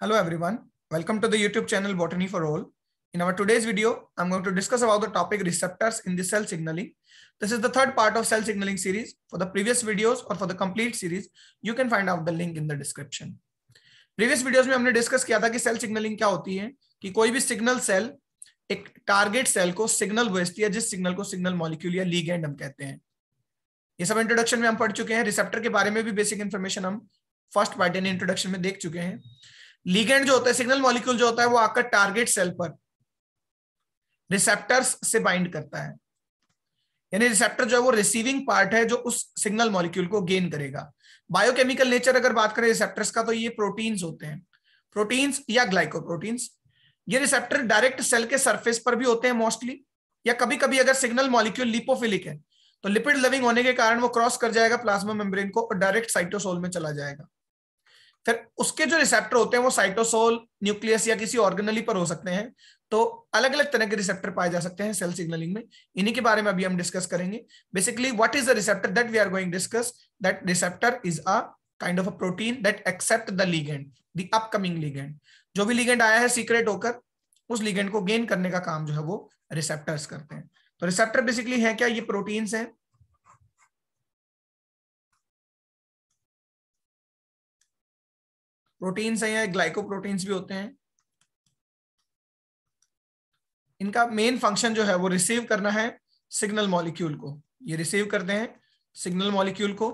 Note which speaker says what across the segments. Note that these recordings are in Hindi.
Speaker 1: Hello everyone. Welcome to the YouTube channel Botany for All. In our today's video, I'm going to discuss about the topic receptors in
Speaker 2: the cell signaling. This is the third part of cell signaling series. For the previous videos or for the complete series, you can find out the link in the description. Previous videos में हमने discuss किया था कि cell signaling क्या होती है कि कोई भी signal cell एक target cell को signal भेजती है जिस signal को signal molecule या ligand हम कहते हैं ये सब इंट्रोडक्शन में हम पढ़ चुके हैं रिसेप्टर के बारे में भी बेसिक इन्फॉर्मेशन हम फर्स्ट पार्ट यानी इंट्रोडक्शन में देख चुके हैं लीगेंड जो होता है सिग्नल मॉलिक्यूल जो होता है वो आकर टारगेट सेल पर रिसेप्टर्स से बाइंड करता है यानी रिसेप्टर जो है वो रिसीविंग पार्ट है जो उस सिग्नल मॉलिक्यूल को गेन करेगा बायोकेमिकल नेचर अगर बात करें रिसेप्टर्स का तो ये प्रोटीन्स होते हैं प्रोटीन्स या ग्लाइकोप्रोटीन्स ये रिसेप्टर डायरेक्ट सेल के सरफेस पर भी होते हैं मोस्टली या कभी कभी अगर सिग्नल मॉलिक्यूल लिपोफिलिक है तो लिपिड लविंग होने के कारण वो क्रॉस कर जाएगा प्लाज्मा मेम्ब्रेन को और डायरेक्ट साइटोसोल में चला जाएगा फिर उसके जो रिसेप्टर होते हैं वो साइटोसोल न्यूक्लियस या किसी ऑर्गेनली पर हो सकते हैं तो अलग अलग तरह के रिसेप्टर पाए जा सकते हैं सेल सिग्नलिंग में इन्हीं के बारे में अभी हम डिस्कस करेंगे basically what is the receptor that we are going discuss that receptor is a kind of a protein that accept the ligand the upcoming ligand जो भी लीगेंड आया है सीक्रेट होकर उस लीगेंड को गेन करने का काम जो है वो रिसेप्टर्स करते हैं तो रिसेप्टर
Speaker 1: बेसिकली है क्या ये प्रोटीन्स हैं प्रोटीन्स हैं या ग्लाइकोप्रोटीन्स भी होते हैं इनका मेन फंक्शन जो है वो रिसीव करना है
Speaker 2: सिग्नल मॉलिक्यूल को ये रिसीव करते हैं सिग्नल मॉलिक्यूल को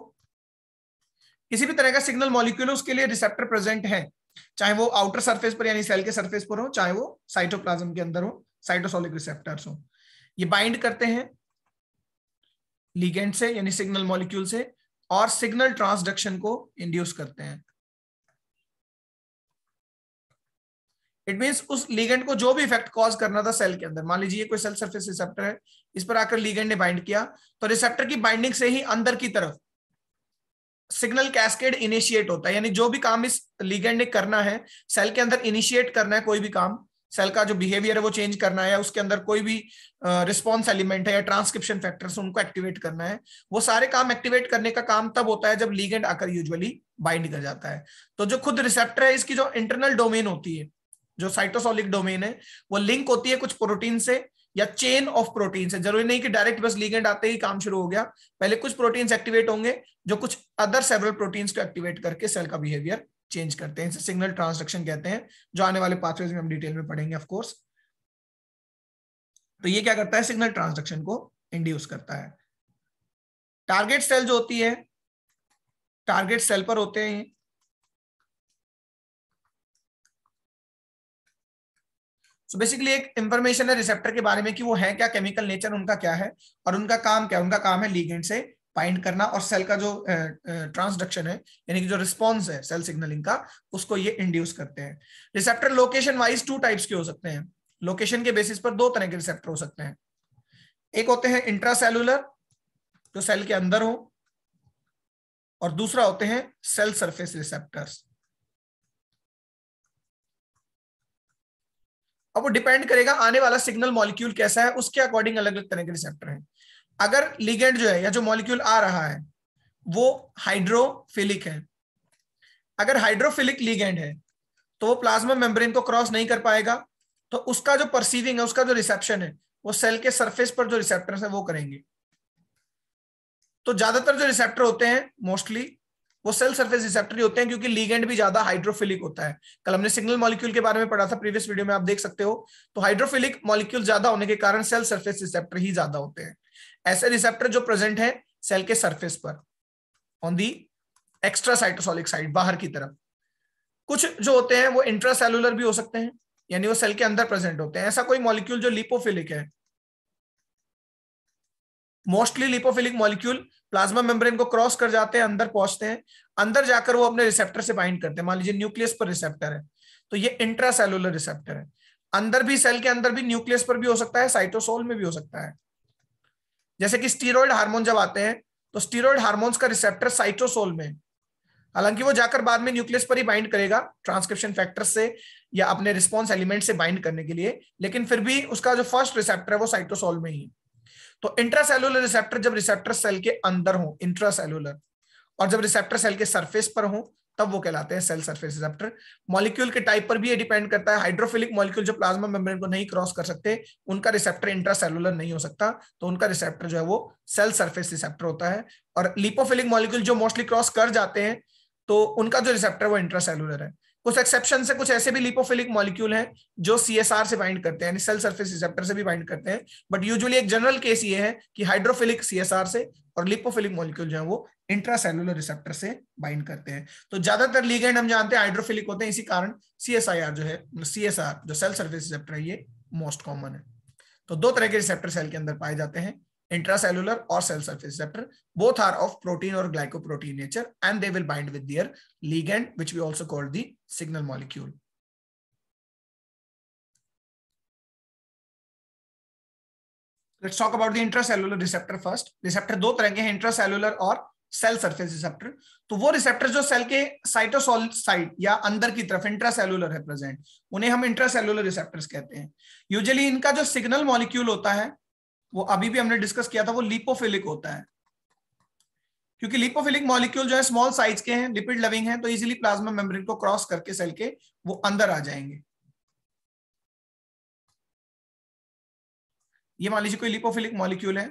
Speaker 2: किसी भी तरह का सिग्नल मॉलिक्यूल उसके लिए रिसेप्टर प्रेजेंट है चाहे वो आउटर सरफेस पर यानी सेल के सरफेस पर हो चाहे वो साइटोप्लाज्म के अंदर हो साइटोसोलिक रिसेप्टर हो ये बाइंड करते हैं लीगेंट से यानी सिग्नल मॉलिक्यूल से और सिग्नल ट्रांसडक्शन को इंड्यूस करते हैं इट मीन्स उस लीगेंड को जो भी इफेक्ट कॉज करना था सेल के अंदर मान लीजिए कोई सेल सर्फेस रिसेप्टर है इस पर आकर लीगेंड ने बाइंड किया तो रिसेप्टर की बाइंडिंग से ही अंदर की तरफ सिग्नल कैस्केड इनिशिएट होता है यानी जो भी काम इस लीगेंड ने करना है सेल के अंदर इनिशिएट करना है कोई भी काम सेल का जो बिहेवियर है वो चेंज करना है उसके अंदर कोई भी रिस्पॉन्स uh, एलिमेंट है या ट्रांसक्रिप्शन फैक्टर्स उनको एक्टिवेट करना है वो सारे काम एक्टिवेट करने का काम तब होता है जब लीगेंड आकर यूजुअली बाइंड कर जाता है तो जो खुद रिसेप्टर है इसकी जो इंटरनल डोमेन होती है जो साइटोसोलिक डोमेन है वो लिंक होती है कुछ प्रोटीन से या चेन ऑफ प्रोटीन से जरूरी नहीं कि डायरेक्ट बस लीगेंड आते ही काम शुरू हो गया पहले कुछ प्रोटीन एक्टिवेट होंगे जो कुछ अदर सेवरल प्रोटीन को एक्टिवेट करके सेल का बिहेवियर चेंज करते हैं सिग्नल ट्रांसडक्शन कहते हैं जो आने वाले पाथवेज
Speaker 1: में हम डिटेल में पढ़ेंगे ऑफकोर्स तो ये क्या करता है सिग्नल ट्रांसडक्शन को इंड्यूस करता है टारगेट सेल जो होती है टारगेट सेल पर होते हैं सो बेसिकली एक इंफॉर्मेशन है रिसेप्टर के बारे में कि वो है क्या केमिकल नेचर उनका क्या
Speaker 2: है और उनका काम क्या उनका काम है लीगेंट से पाइंड करना और सेल का जो ट्रांसडक्शन है यानी कि जो रिस्पॉन्स है सेल सिग्नलिंग का उसको ये इंड्यूस करते हैं receptor location wise two types के हो सकते हैं लोकेशन के बेसिस पर दो तरह के रिसेप्टर हो सकते हैं एक होते
Speaker 1: हैं इंट्रासेलुलर जो सेल के अंदर हो और दूसरा होते हैं सेल सरफेस रिसेप्टर्स
Speaker 2: अब वो डिपेंड करेगा आने वाला सिग्नल मॉलिक्यूल कैसा है उसके अकॉर्डिंग अलग अलग तरह के रिसेप्टर हैं अगर लिगेंड जो है या जो मॉलिक्यूल आ रहा है वो हाइड्रोफिलिक है अगर हाइड्रोफिलिक लिगेंड है तो वो प्लाज्मा मेम्ब्रेन को क्रॉस नहीं कर पाएगा तो उसका जो परसीविंग है उसका जो रिसेप्शन है वो सेल के सरफेस पर जो रिसेप्टर है वो करेंगे तो ज्यादातर जो रिसेप्टर होते हैं मोस्टली वो सेल सरफेस रिसेप्टर ही होते हैं क्योंकि लीगेंड भी ज्यादा हाइड्रोफिलिक होता है कल हमने सिग्नल मॉलिक्यूल के बारे में पढ़ा था प्रीवियस वीडियो में आप देख सकते हो तो हाइड्रोफिलिक मॉलिक्यूल ज्यादा होने के कारण सेल सर्फेस रिसेप्टर ही ज्यादा होते हैं ऐसे रिसेप्टर जो प्रेजेंट है सेल के सर्फेस पर on the extra cytosolic side बाहर की तरफ कुछ जो होते हैं वो इंट्रासेलुलर भी हो सकते हैं यानी वो सेल के अंदर प्रेजेंट होते हैं ऐसा कोई मॉलिक्यूल जो लिपोफिलिक है mostly lipophilic molecule plasma membrane को क्रॉस कर जाते हैं अंदर पहुंचते हैं अंदर जाकर वो अपने रिसेप्टर से बाइंड करते हैं मान लीजिए न्यूक्लियस पर रिसेप्टर है तो ये इंट्रासेलुलर रिसेप्टर है अंदर भी सेल के अंदर भी न्यूक्लियस पर भी हो सकता है साइटोसोल में भी हो सकता है जैसे कि स्टीरोइड हार्मोन जब आते हैं तो स्टीरोइड हार्मोन्स का रिसेप्टर साइटोसोल में हालांकि वो जाकर बाद में न्यूक्लियस पर ही बाइंड करेगा ट्रांसक्रिप्शन फैक्टर्स से या अपने रिस्पॉन्स एलिमेंट से बाइंड करने के लिए लेकिन फिर भी उसका जो फर्स्ट रिसेप्टर है वो साइटोसोल में ही है तो इंट्रासेलुलर रिसेप्टर जब रिसेप्टर सेल के अंदर हो इंट्रासेलुलर और जब रिसेप्टर सेल के सरफेस पर हो तब वो कहलाते हैं सेल सरफेस रिसेप्टर मॉलिक्यूल के टाइप पर भी ये डिपेंड करता है हाइड्रोफिलिक मॉलिक्यूल जो प्लाज्मा मेम्ब्रेन को नहीं क्रॉस कर सकते उनका रिसेप्टर इंट्रासेलुलर नहीं हो सकता तो उनका रिसेप्टर जो है वो सेल सरफेस रिसेप्टर होता है और लिपोफिलिक मॉलिक्यूल जो मोस्टली क्रॉस कर जाते हैं तो उनका जो रिसेप्टर वो इंट्रासेलुलर है कुछ एक्सेप्शन से कुछ ऐसे भी लिपोफिलिक मॉलिक्यूल हैं जो सी से बाइंड करते हैं सेल सर्फेस रिसेप्टर से भी बाइंड करते हैं बट यूजली एक जनरल केस ये है कि हाइड्रोफिलिक सी से और लिपोफिलिक मॉलिक्यूल जो है वो इंट्रासेलुलर रिसेप्टर से बाइंड करते हैं तो ज्यादातर लीगेंड हम जानते हैं हाइड्रोफिलिक होते हैं इसी कारण सी जो है सी जो सेल सर्फेस रिसेप्टर है ये मोस्ट कॉमन है तो दो तरह के रिसेप्टर सेल के अंदर पाए जाते हैं intracellular or cell surface receptor. Both are of protein or glycoprotein nature and they will
Speaker 1: bind with their ligand, which we also call the signal molecule. Let's talk about the intracellular receptor first. Receptor दो तरह के हैं intracellular और सेल सरफेस रिसेप्टर तो वो
Speaker 2: रिसेप्टर जो सेल के साइटोसोल साइट या अंदर की तरफ इंट्रासेलुलर है प्रेजेंट उन्हें हम इंट्रासेलुलर रिसेप्टर्स कहते हैं यूजुअली इनका जो सिग्नल मॉलिक्यूल होता है वो अभी भी हमने डिस्कस किया था वो लिपोफिलिक होता है क्योंकि लिपोफिलिक मॉलिक्यूल जो है स्मॉल साइज
Speaker 1: के हैं लिपिड लविंग हैं तो इजीली प्लाज्मा मेम्ब्रेन को क्रॉस करके सेल के वो अंदर आ जाएंगे ये मान लीजिए कोई लिपोफिलिक मॉलिक्यूल है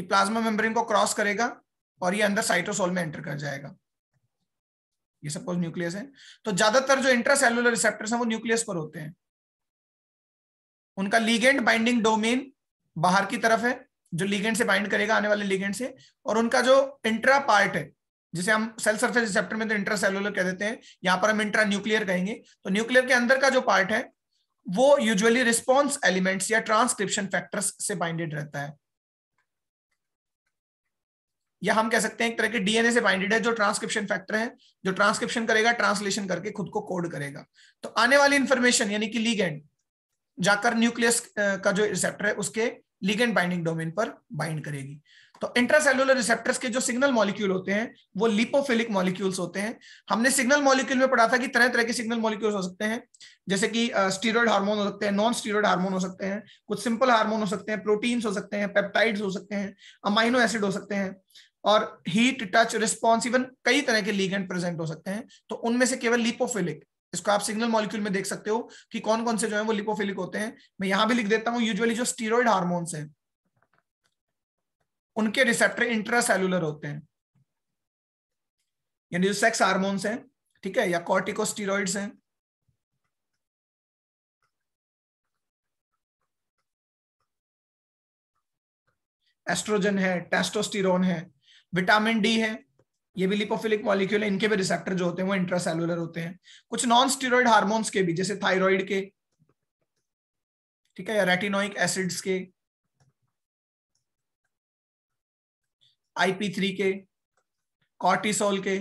Speaker 1: ये प्लाज्मा मेम्ब्रेन को क्रॉस करेगा और ये अंदर साइटोसोल में एंटर कर जाएगा
Speaker 2: ये सपोज न्यूक्लियस है तो ज्यादातर जो इंट्रासेलुलर रिसेप्टर्स हैं वो न्यूक्लियस पर होते हैं उनका लीगेंड बाइंडिंग डोमेन बाहर की तरफ है जो लिगेंड से बाइंड करेगा आने वाले लिगेंड से और उनका जो इंट्रा पार्ट है जिसे हम सेल सर्फेस रिसेप्टर में तो इंट्रा सेलुलर कह देते हैं यहाँ पर हम इंट्रा न्यूक्लियर कहेंगे तो न्यूक्लियर के अंदर का जो पार्ट है वो यूजुअली रिस्पॉन्स एलिमेंट्स या ट्रांसक्रिप्शन फैक्टर्स से बाइंडेड रहता है या हम कह सकते हैं एक तरह के डीएनए से बाइंडेड है जो ट्रांसक्रिप्शन फैक्टर है जो ट्रांसक्रिप्शन करेगा ट्रांसलेशन करके खुद को कोड करेगा तो आने वाली इंफॉर्मेशन यानी कि लीगेंड जाकर न्यूक्लियस का जो रिसेप्टर है उसके लिगेंड बाइंडिंग डोमेन पर बाइंड करेगी तो इंट्रासेलुलर रिसेप्टर्स के जो सिग्नल मॉलिक्यूल होते हैं वो लिपोफिलिक मॉलिक्यूल्स होते हैं हमने सिग्नल मॉलिक्यूल में पढ़ा था कि तरह तरह के सिग्नल मॉलिक्यूल्स हो सकते हैं जैसे कि स्टीरोड हार्मोन हो सकते हैं नॉन स्टीरोड हार्मोन हो सकते हैं कुछ सिंपल हार्मोन हो सकते हैं प्रोटीन्स हो सकते हैं पेप्टाइड हो सकते हैं अमाइनो एसिड हो सकते हैं और हीट टच रिस्पॉन्स इवन कई तरह के लीगेंट प्रेजेंट हो सकते हैं तो उनमें से केवल लिपोफिलिक इसको आप सिग्नल मॉलिक्यूल में देख सकते हो कि कौन कौन से जो है वो लिपोफिलिक होते हैं मैं यहां भी लिख देता हूँ यूजुअली जो स्टीरोइड हार्मोन्स हैं उनके रिसेप्टर इंट्रासेलुलर होते हैं
Speaker 1: यानी जो सेक्स हार्मोन्स हैं ठीक है या कॉर्टिकोस्टीरोइड्स हैं एस्ट्रोजन है टेस्टोस्टिरोन है विटामिन डी है ये भी लिपोफिलिक
Speaker 2: मॉलिक्यूल है इनके भी रिसेप्टर जो होते हैं वो इंट्रासेलुलर होते हैं कुछ नॉन स्टीरोइड हार्मोन्स के भी जैसे थायराइड के
Speaker 1: ठीक है या रेटिनोइक एसिड्स के आईपी थ्री के कॉर्टिसोल के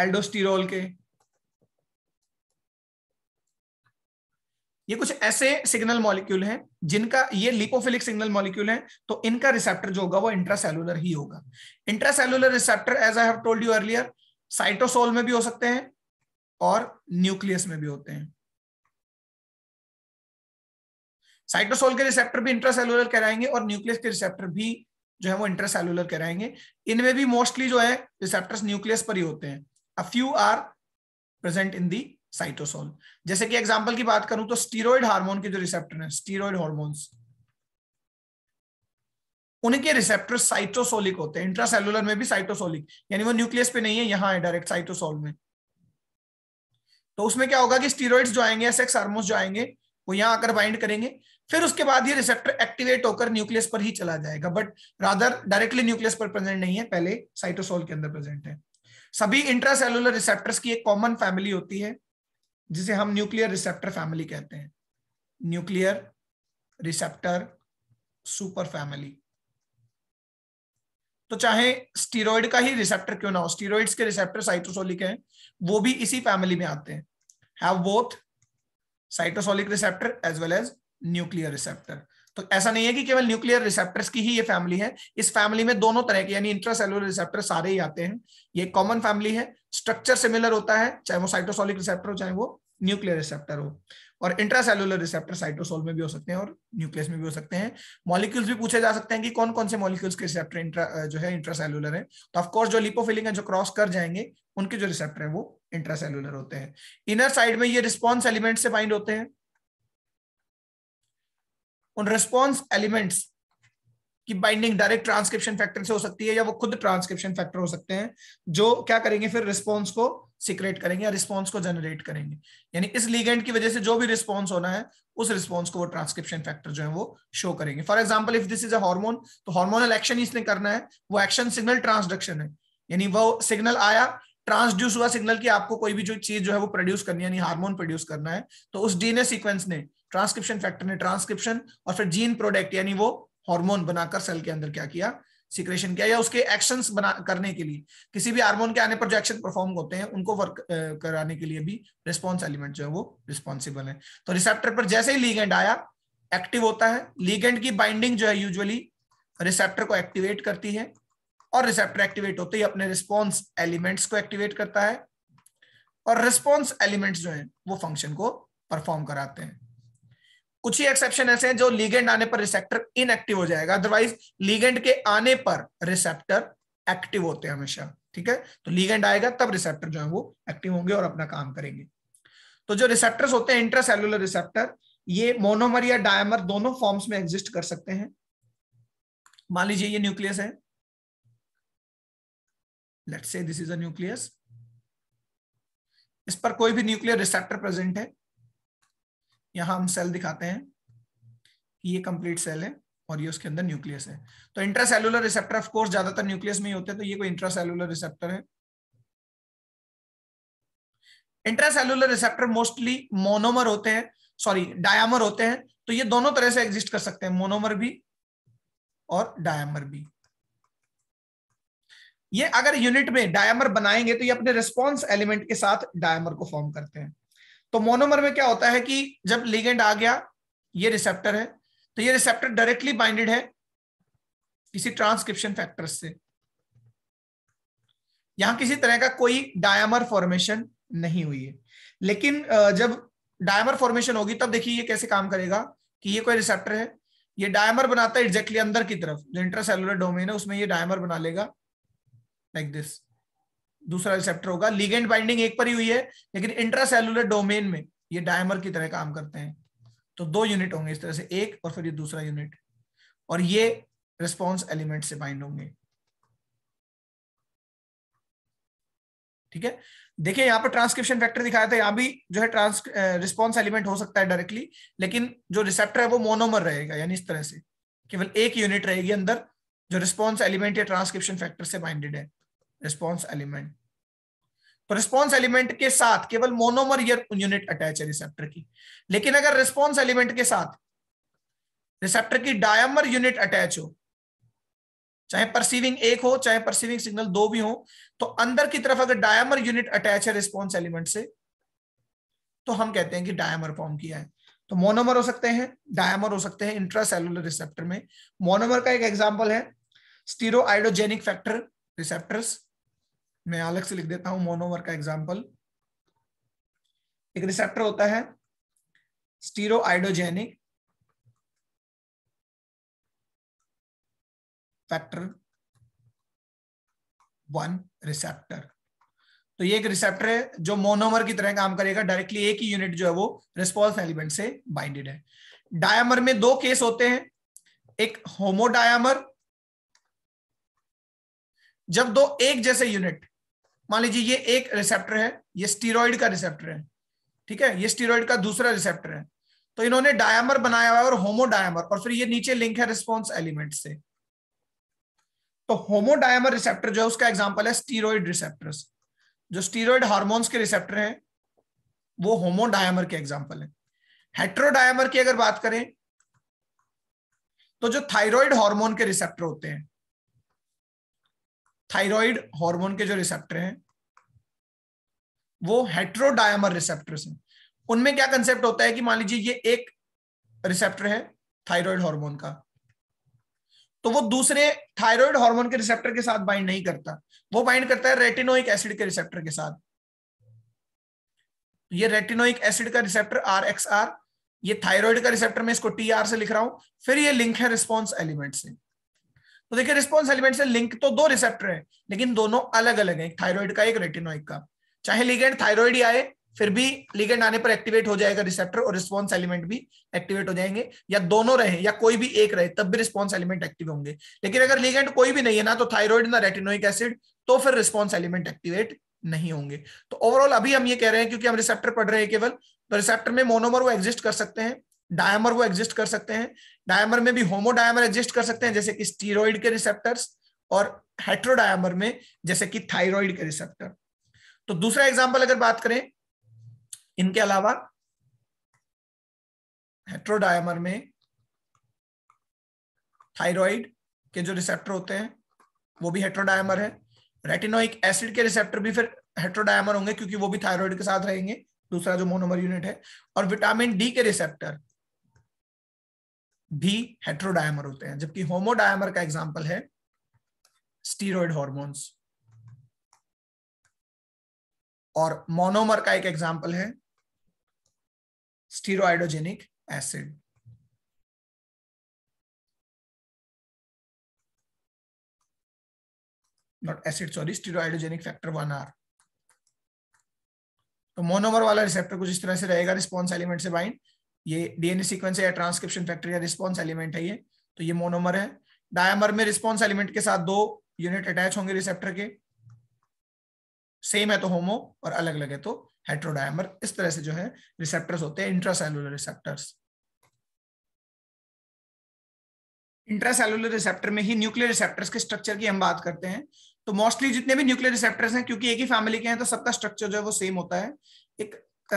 Speaker 1: एल्डोस्टिरोल के
Speaker 2: ये कुछ ऐसे सिग्नल मॉलिक्यूल हैं जिनका ये लिपोफिलिक सिग्नल मॉलिक्यूल है तो इनका रिसेप्टर जो होगा वो इंट्रासेलुलर ही होगा intracellular receptor as I have
Speaker 1: told you earlier cytosol में भी हो सकते हैं और न्यूक्लियस में भी होते हैं साइटोसोल के रिसेप्टर भी इंट्रासेलुलर कहलाएंगे और न्यूक्लियस के रिसेप्टर भी जो है वो इंट्रासेलुलर कहलाएंगे इनमें भी मोस्टली जो है
Speaker 2: रिसेप्टर्स न्यूक्लियस पर ही होते हैं a few are present in the cytosol जैसे कि एग्जाम्पल की बात करूं तो स्टीरोइड हार्मोन के जो रिसेप्टर हैं स्टीरोइड हॉर्मोन्स उनके रिसेप्टर साइटोसोलिक होते हैं इंट्रासेलुलर में भी साइटोसोलिक यानी वो न्यूक्लियस पे नहीं है यहां है डायरेक्ट साइटोसोल में तो उसमें क्या होगा कि स्टीरोइड्स जो आएंगे सेक्स हार्मोन्स जो आएंगे वो यहां आकर बाइंड करेंगे फिर उसके बाद ये रिसेप्टर एक्टिवेट होकर न्यूक्लियस पर ही चला जाएगा बट रादर डायरेक्टली न्यूक्लियस पर प्रेजेंट नहीं है पहले साइटोसोल के अंदर प्रेजेंट है सभी इंट्रासेलुलर रिसेप्टर्स की एक कॉमन फैमिली होती है जिसे हम न्यूक्लियर रिसेप्टर फैमिली कहते हैं न्यूक्लियर रिसेप्टर सुपर फैमिली तो चाहे स्टीरोइड का ही रिसेप्टर क्यों ना हो स्टीरोइड्स के रिसेप्टर साइटोसोलिक हैं वो भी इसी फैमिली में आते हैं have both cytosolic receptor as well as nuclear receptor तो ऐसा नहीं है कि केवल न्यूक्लियर रिसेप्टर्स की ही ये फैमिली है इस फैमिली में दोनों तरह के यानी इंट्रासेलुलर रिसेप्टर सारे ही आते हैं ये कॉमन फैमिली है स्ट्रक्चर सिमिलर होता है चाहे वो साइटोसोलिक रिसेप्टर हो चाहे वो न्यूक्लियर रिसेप्टर हो और इंट्रासेलुलर रिसेप्टर साइटोसोल में भी हो सकते हैं और न्यूक्लियस में भी हो सकते हैं मॉलिक्यूल्स भी पूछे जा सकते हैं कि कौन कौन से मॉलिक्यूल्स के रिसेप्टर इंट्रा जो है इंट्रासेलुलर है तो ऑफकोर्स जो लिपोफिलिंग है जो क्रॉस कर जाएंगे उनके जो रिसेप्टर है वो इंट्रासेलुलर होते हैं इनर साइड में ये रिस्पॉन्स एलिमेंट से बाइंड होते हैं उन रिस्पॉन्स एलिमेंट्स की बाइंडिंग डायरेक्ट ट्रांसक्रिप्शन फैक्टर से हो सकती है या वो खुद ट्रांसक्रिप्शन फैक्टर हो सकते हैं जो क्या करेंगे फिर रिस्पॉन्स को सिक्रेट करेंगे या रिस्पॉन्स को जनरेट करेंगे यानी इस लीगेंट की वजह से जो भी रिस्पॉन्स होना है उस रिस्पॉन्स को वो ट्रांसक्रिप्शन फैक्टर जो है वो शो करेंगे for example if this is a hormone तो हार्मोनल एक्शन इसने करना है वो एक्शन सिग्नल ट्रांसडक्शन है यानी वो सिग्नल आया ट्रांसड्यूस हुआ सिग्नल की आपको कोई भी जो चीज जो है वो प्रोड्यूस करनी है यानी हार्मोन प्रोड्यूस करना है तो उस डीएनए सीक्वेंस ने ट्रांसक्रिप्शन फैक्टर ने ट्रांसक्रिप्शन और फिर जीन प्रोडक्ट यानी वो हार्मोन बनाकर सेल के अंदर क्या किया सिक्रेशन किया या उसके एक्शंस बना करने के लिए किसी भी हार्मोन के आने पर जो एक्शन परफॉर्म होते हैं उनको वर्क कराने के लिए भी रिस्पॉन्स एलिमेंट जो है वो रिस्पॉन्सिबल है तो रिसेप्टर पर जैसे ही लीगेंड आया एक्टिव होता है लीगेंड की बाइंडिंग जो है यूजली रिसेप्टर को एक्टिवेट करती है और रिसेप्टर एक्टिवेट होते ही अपने रिस्पॉन्स एलिमेंट्स को एक्टिवेट करता है और रिस्पॉन्स एलिमेंट्स जो है वो फंक्शन को परफॉर्म कराते हैं कुछ ही एक्सेप्शन ऐसे हैं जो लीगेंड आने पर रिसेप्टर इनएक्टिव हो जाएगा अदरवाइज लीगेंड के आने पर रिसेप्टर एक्टिव होते हैं हमेशा ठीक है तो लीगेंड आएगा तब रिसेप्टर जो है वो एक्टिव होंगे और अपना काम करेंगे तो जो रिसेप्टर्स होते हैं इंट्रासेलुलर रिसेप्टर ये मोनोमर या डायमर दोनों फॉर्म्स में एग्जिस्ट कर सकते हैं
Speaker 1: मान लीजिए ये न्यूक्लियस है let's say this is a nucleus इस पर कोई भी न्यूक्लियर रिसेप्टर प्रेजेंट है
Speaker 2: यहां हम सेल दिखाते हैं कि ये कंप्लीट सेल है और ये उसके अंदर न्यूक्लियस है तो इंट्रासेलुलर रिसेप्टर ऑफ कोर्स ज्यादातर न्यूक्लियस में ही होते हैं तो ये कोई इंट्रासेलुलर रिसेप्टर है इंट्रासेलुलर रिसेप्टर मोस्टली मोनोमर होते हैं सॉरी डायमर होते हैं तो ये दोनों तरह से एग्जिस्ट कर सकते हैं मोनोमर भी और डायमर भी ये अगर यूनिट में डायमर बनाएंगे तो ये अपने रिस्पॉन्स एलिमेंट के साथ डायमर को फॉर्म करते हैं तो मोनोमर में क्या होता है कि जब लिगेंड आ गया ये रिसेप्टर है तो ये रिसेप्टर डायरेक्टली बाइंडेड है किसी ट्रांसक्रिप्शन फैक्टर से यहां किसी तरह का कोई डायमर फॉर्मेशन नहीं हुई है लेकिन जब डायमर फॉर्मेशन होगी तब देखिए ये कैसे काम करेगा कि ये कोई रिसेप्टर है ये डायमर बनाता है एग्जैक्टली exactly अंदर की तरफ जो इंटरसेलुलर डोमेन है उसमें ये डायमर बना लेगा लाइक like दिस दूसरा रिसेप्टर होगा लिगेंड बाइंडिंग एक पर ही हुई है लेकिन इंट्रासेलुलर डोमेन में ये डायमर की तरह काम करते हैं तो दो यूनिट होंगे इस तरह से एक और फिर ये दूसरा यूनिट और ये रिस्पॉन्स एलिमेंट से बाइंड होंगे ठीक है देखिए यहां पर ट्रांसक्रिप्शन फैक्टर दिखाया था यहां भी जो है ट्रांस रिस्पॉन्स एलिमेंट हो सकता है डायरेक्टली लेकिन जो रिसेप्टर है वो मोनोमर रहेगा यानी इस तरह से केवल एक यूनिट रहेगी अंदर जो रिस्पॉन्स एलिमेंट या ट्रांसक्रिप्शन फैक्टर से बाइंडेड है रिस्पॉन्स एलिमेंट तो रिस्पॉन्स एलिमेंट के साथ केवल मोनोमर यूनिट अटैच है रिसेप्टर की लेकिन अगर रिस्पॉन्स एलिमेंट के साथ रिसेप्टर की डायमर यूनिट अटैच हो चाहे परसीविंग एक हो चाहे परसीविंग सिग्नल दो भी हो तो अंदर की तरफ अगर डायमर यूनिट अटैच है रिस्पॉन्स एलिमेंट से तो हम कहते हैं कि डायमर फॉर्म किया है तो मोनोमर हो सकते हैं डायमर हो सकते हैं इंट्रासेलुलर रिसेप्टर में मोनोमर का एक एग्जाम्पल है स्टीरोजेनिक फैक्टर रिसेप्टर्स मैं अलग से लिख देता हूं मोनोमर का एग्जाम्पल एक रिसेप्टर होता है
Speaker 1: steroidogenic factor one
Speaker 2: receptor तो ये एक रिसेप्टर है जो मोनोमर की तरह काम करेगा डायरेक्टली एक ही यूनिट जो है वो रिस्पॉन्स एलिमेंट से बाइंडेड है डायमर में दो केस होते हैं एक होमोडायमर जब दो एक जैसे यूनिट मान लीजिए ये एक रिसेप्टर है ये स्टीरोइड का रिसेप्टर है ठीक है ये स्टीरोइड का दूसरा रिसेप्टर है तो इन्होंने डायमर बनाया हुआ है और होमोडायमर और फिर ये नीचे लिंक है रिस्पॉन्स एलिमेंट से तो होमोडायमर रिसेप्टर जो है उसका एग्जाम्पल है स्टीरोइड रिसेप्टर जो स्टीरोइड हार्मोन्स के रिसेप्टर है वो होमोडायमर के एग्जाम्पल है हेट्रोडायमर की अगर बात करें तो जो थायराइड हार्मोन के रिसेप्टर होते हैं थायराइड हार्मोन के जो रिसेप्टर हैं वो हेट्रोडायमर रिसेप्टर्स हैं उनमें क्या कंसेप्ट होता है कि मान लीजिए ये एक रिसेप्टर है थायराइड हार्मोन का तो वो दूसरे थायराइड हार्मोन के रिसेप्टर के साथ बाइंड नहीं करता वो बाइंड करता है रेटिनोइक एसिड के रिसेप्टर के साथ ये रेटिनोइक एसिड का रिसेप्टर आर एक्स आर ये थायराइड का रिसेप्टर मैं इसको टी आर से लिख रहा हूं फिर ये लिंक है रिस्पॉन्स एलिमेंट से तो देखिए रिस्पॉन्स एलिमेंट से लिंक तो दो रिसेप्टर है लेकिन दोनों अलग अलग है एक थायरॉइड का एक रेटिनोइड का चाहे लिगेंड थायरॉइड ही आए फिर भी लिगेंड आने पर एक्टिवेट हो जाएगा रिसेप्टर और रिस्पॉन्स एलिमेंट भी एक्टिवेट हो जाएंगे या दोनों रहे या कोई भी एक रहे तब भी रिस्पॉन्स एलिमेंट एक्टिव होंगे लेकिन अगर लिगेंड कोई भी नहीं है ना तो थायरॉइड ना रेटिनोइक एसिड तो फिर रिस्पॉन्स एलिमेंट एक्टिवेट नहीं होंगे तो ओवरऑल अभी हम ये कह रहे हैं क्योंकि हम रिसेप्टर पढ़ रहे हैं केवल तो रिसेप्टर में मोनोमर वो एग्जिस्ट कर सकते हैं डायमर वो एग्जिस्ट कर सकते हैं डायमर में भी होमोडायमर एग्जिस्ट कर सकते हैं जैसे कि स्टीरोइड के रिसेप्टर्स और हेट्रोडायमर में जैसे कि थाइरोइड के
Speaker 1: रिसेप्टर तो दूसरा एग्जाम्पल अगर बात करें इनके अलावा हेट्रोडायमर में थाइरोइड के जो रिसेप्टर होते हैं वो भी हेट्रोडायमर है रेटिनोइक एसिड
Speaker 2: के रिसेप्टर भी फिर हेट्रोडायमर होंगे क्योंकि वो भी थायरॉइड के साथ रहेंगे दूसरा जो मोनोमर यूनिट है और विटामिन डी के रिसेप्टर भी हेट्रोडायमर होते हैं जबकि
Speaker 1: होमोडायमर का एग्जाम्पल है स्टीरोइड हॉर्मोन्स और मोनोमर का एक एग्जाम्पल है steroidogenic acid not acid sorry steroidogenic factor one R तो मोनोमर वाला रिसेप्टर कुछ इस तरह से रहेगा रिस्पॉन्स
Speaker 2: एलिमेंट से बाइंड ये डीएनए सीक्वेंस है या ट्रांसक्रिप्शन फैक्टर या रिस्पॉन्स एलिमेंट है ये तो ये मोनोमर है डायमर में रिस्पॉन्स एलिमेंट के साथ दो यूनिट अटैच होंगे रिसेप्टर के
Speaker 1: सेम है तो होमो और अलग अलग है तो हेट्रोडायमर इस तरह से जो है रिसेप्टर्स होते हैं इंट्रासेलुलर रिसेप्टर्स इंट्रासेलुलर रिसेप्टर में ही न्यूक्लियर रिसेप्टर्स के स्ट्रक्चर की हम बात करते हैं तो मोस्टली जितने भी न्यूक्लियर रिसेप्टर्स
Speaker 2: हैं क्योंकि एक ही फैमिली के हैं तो सबका स्ट्रक्चर जो है वो सेम होता है एक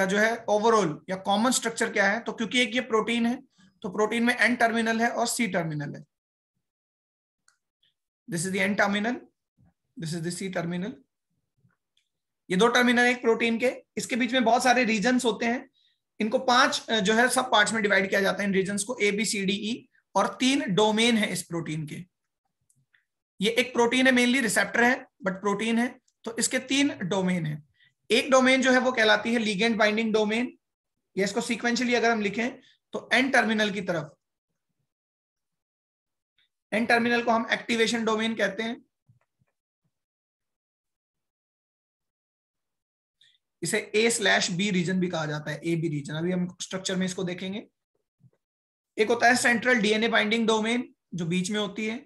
Speaker 2: जो है ओवरऑल या कॉमन स्ट्रक्चर क्या है तो क्योंकि एक ये प्रोटीन है तो प्रोटीन में एन टर्मिनल है और सी टर्मिनल है this is N terminal this is the terminal ये दो टर्मिनल एक प्रोटीन के इसके बीच में बहुत सारे रीजन होते हैं इनको पांच जो है सब पार्ट में डिवाइड किया जाता है इन रीजन को A B C D E और तीन डोमेन है इस प्रोटीन के ये एक प्रोटीन है मेनली रिसेप्टर है बट प्रोटीन है तो इसके तीन डोमेन है एक डोमेन जो है वो कहलाती है लीगेंड बाइंडिंग डोमेन या इसको
Speaker 1: सीक्वेंशियली अगर हम लिखें तो एन टर्मिनल की तरफ एन टर्मिनल को हम एक्टिवेशन डोमेन कहते हैं इसे ए स्लैश बी रीजन भी कहा जाता है ए बी रीजन अभी हम
Speaker 2: स्ट्रक्चर में इसको देखेंगे एक होता है सेंट्रल डीएनए बाइंडिंग डोमेन जो बीच में होती है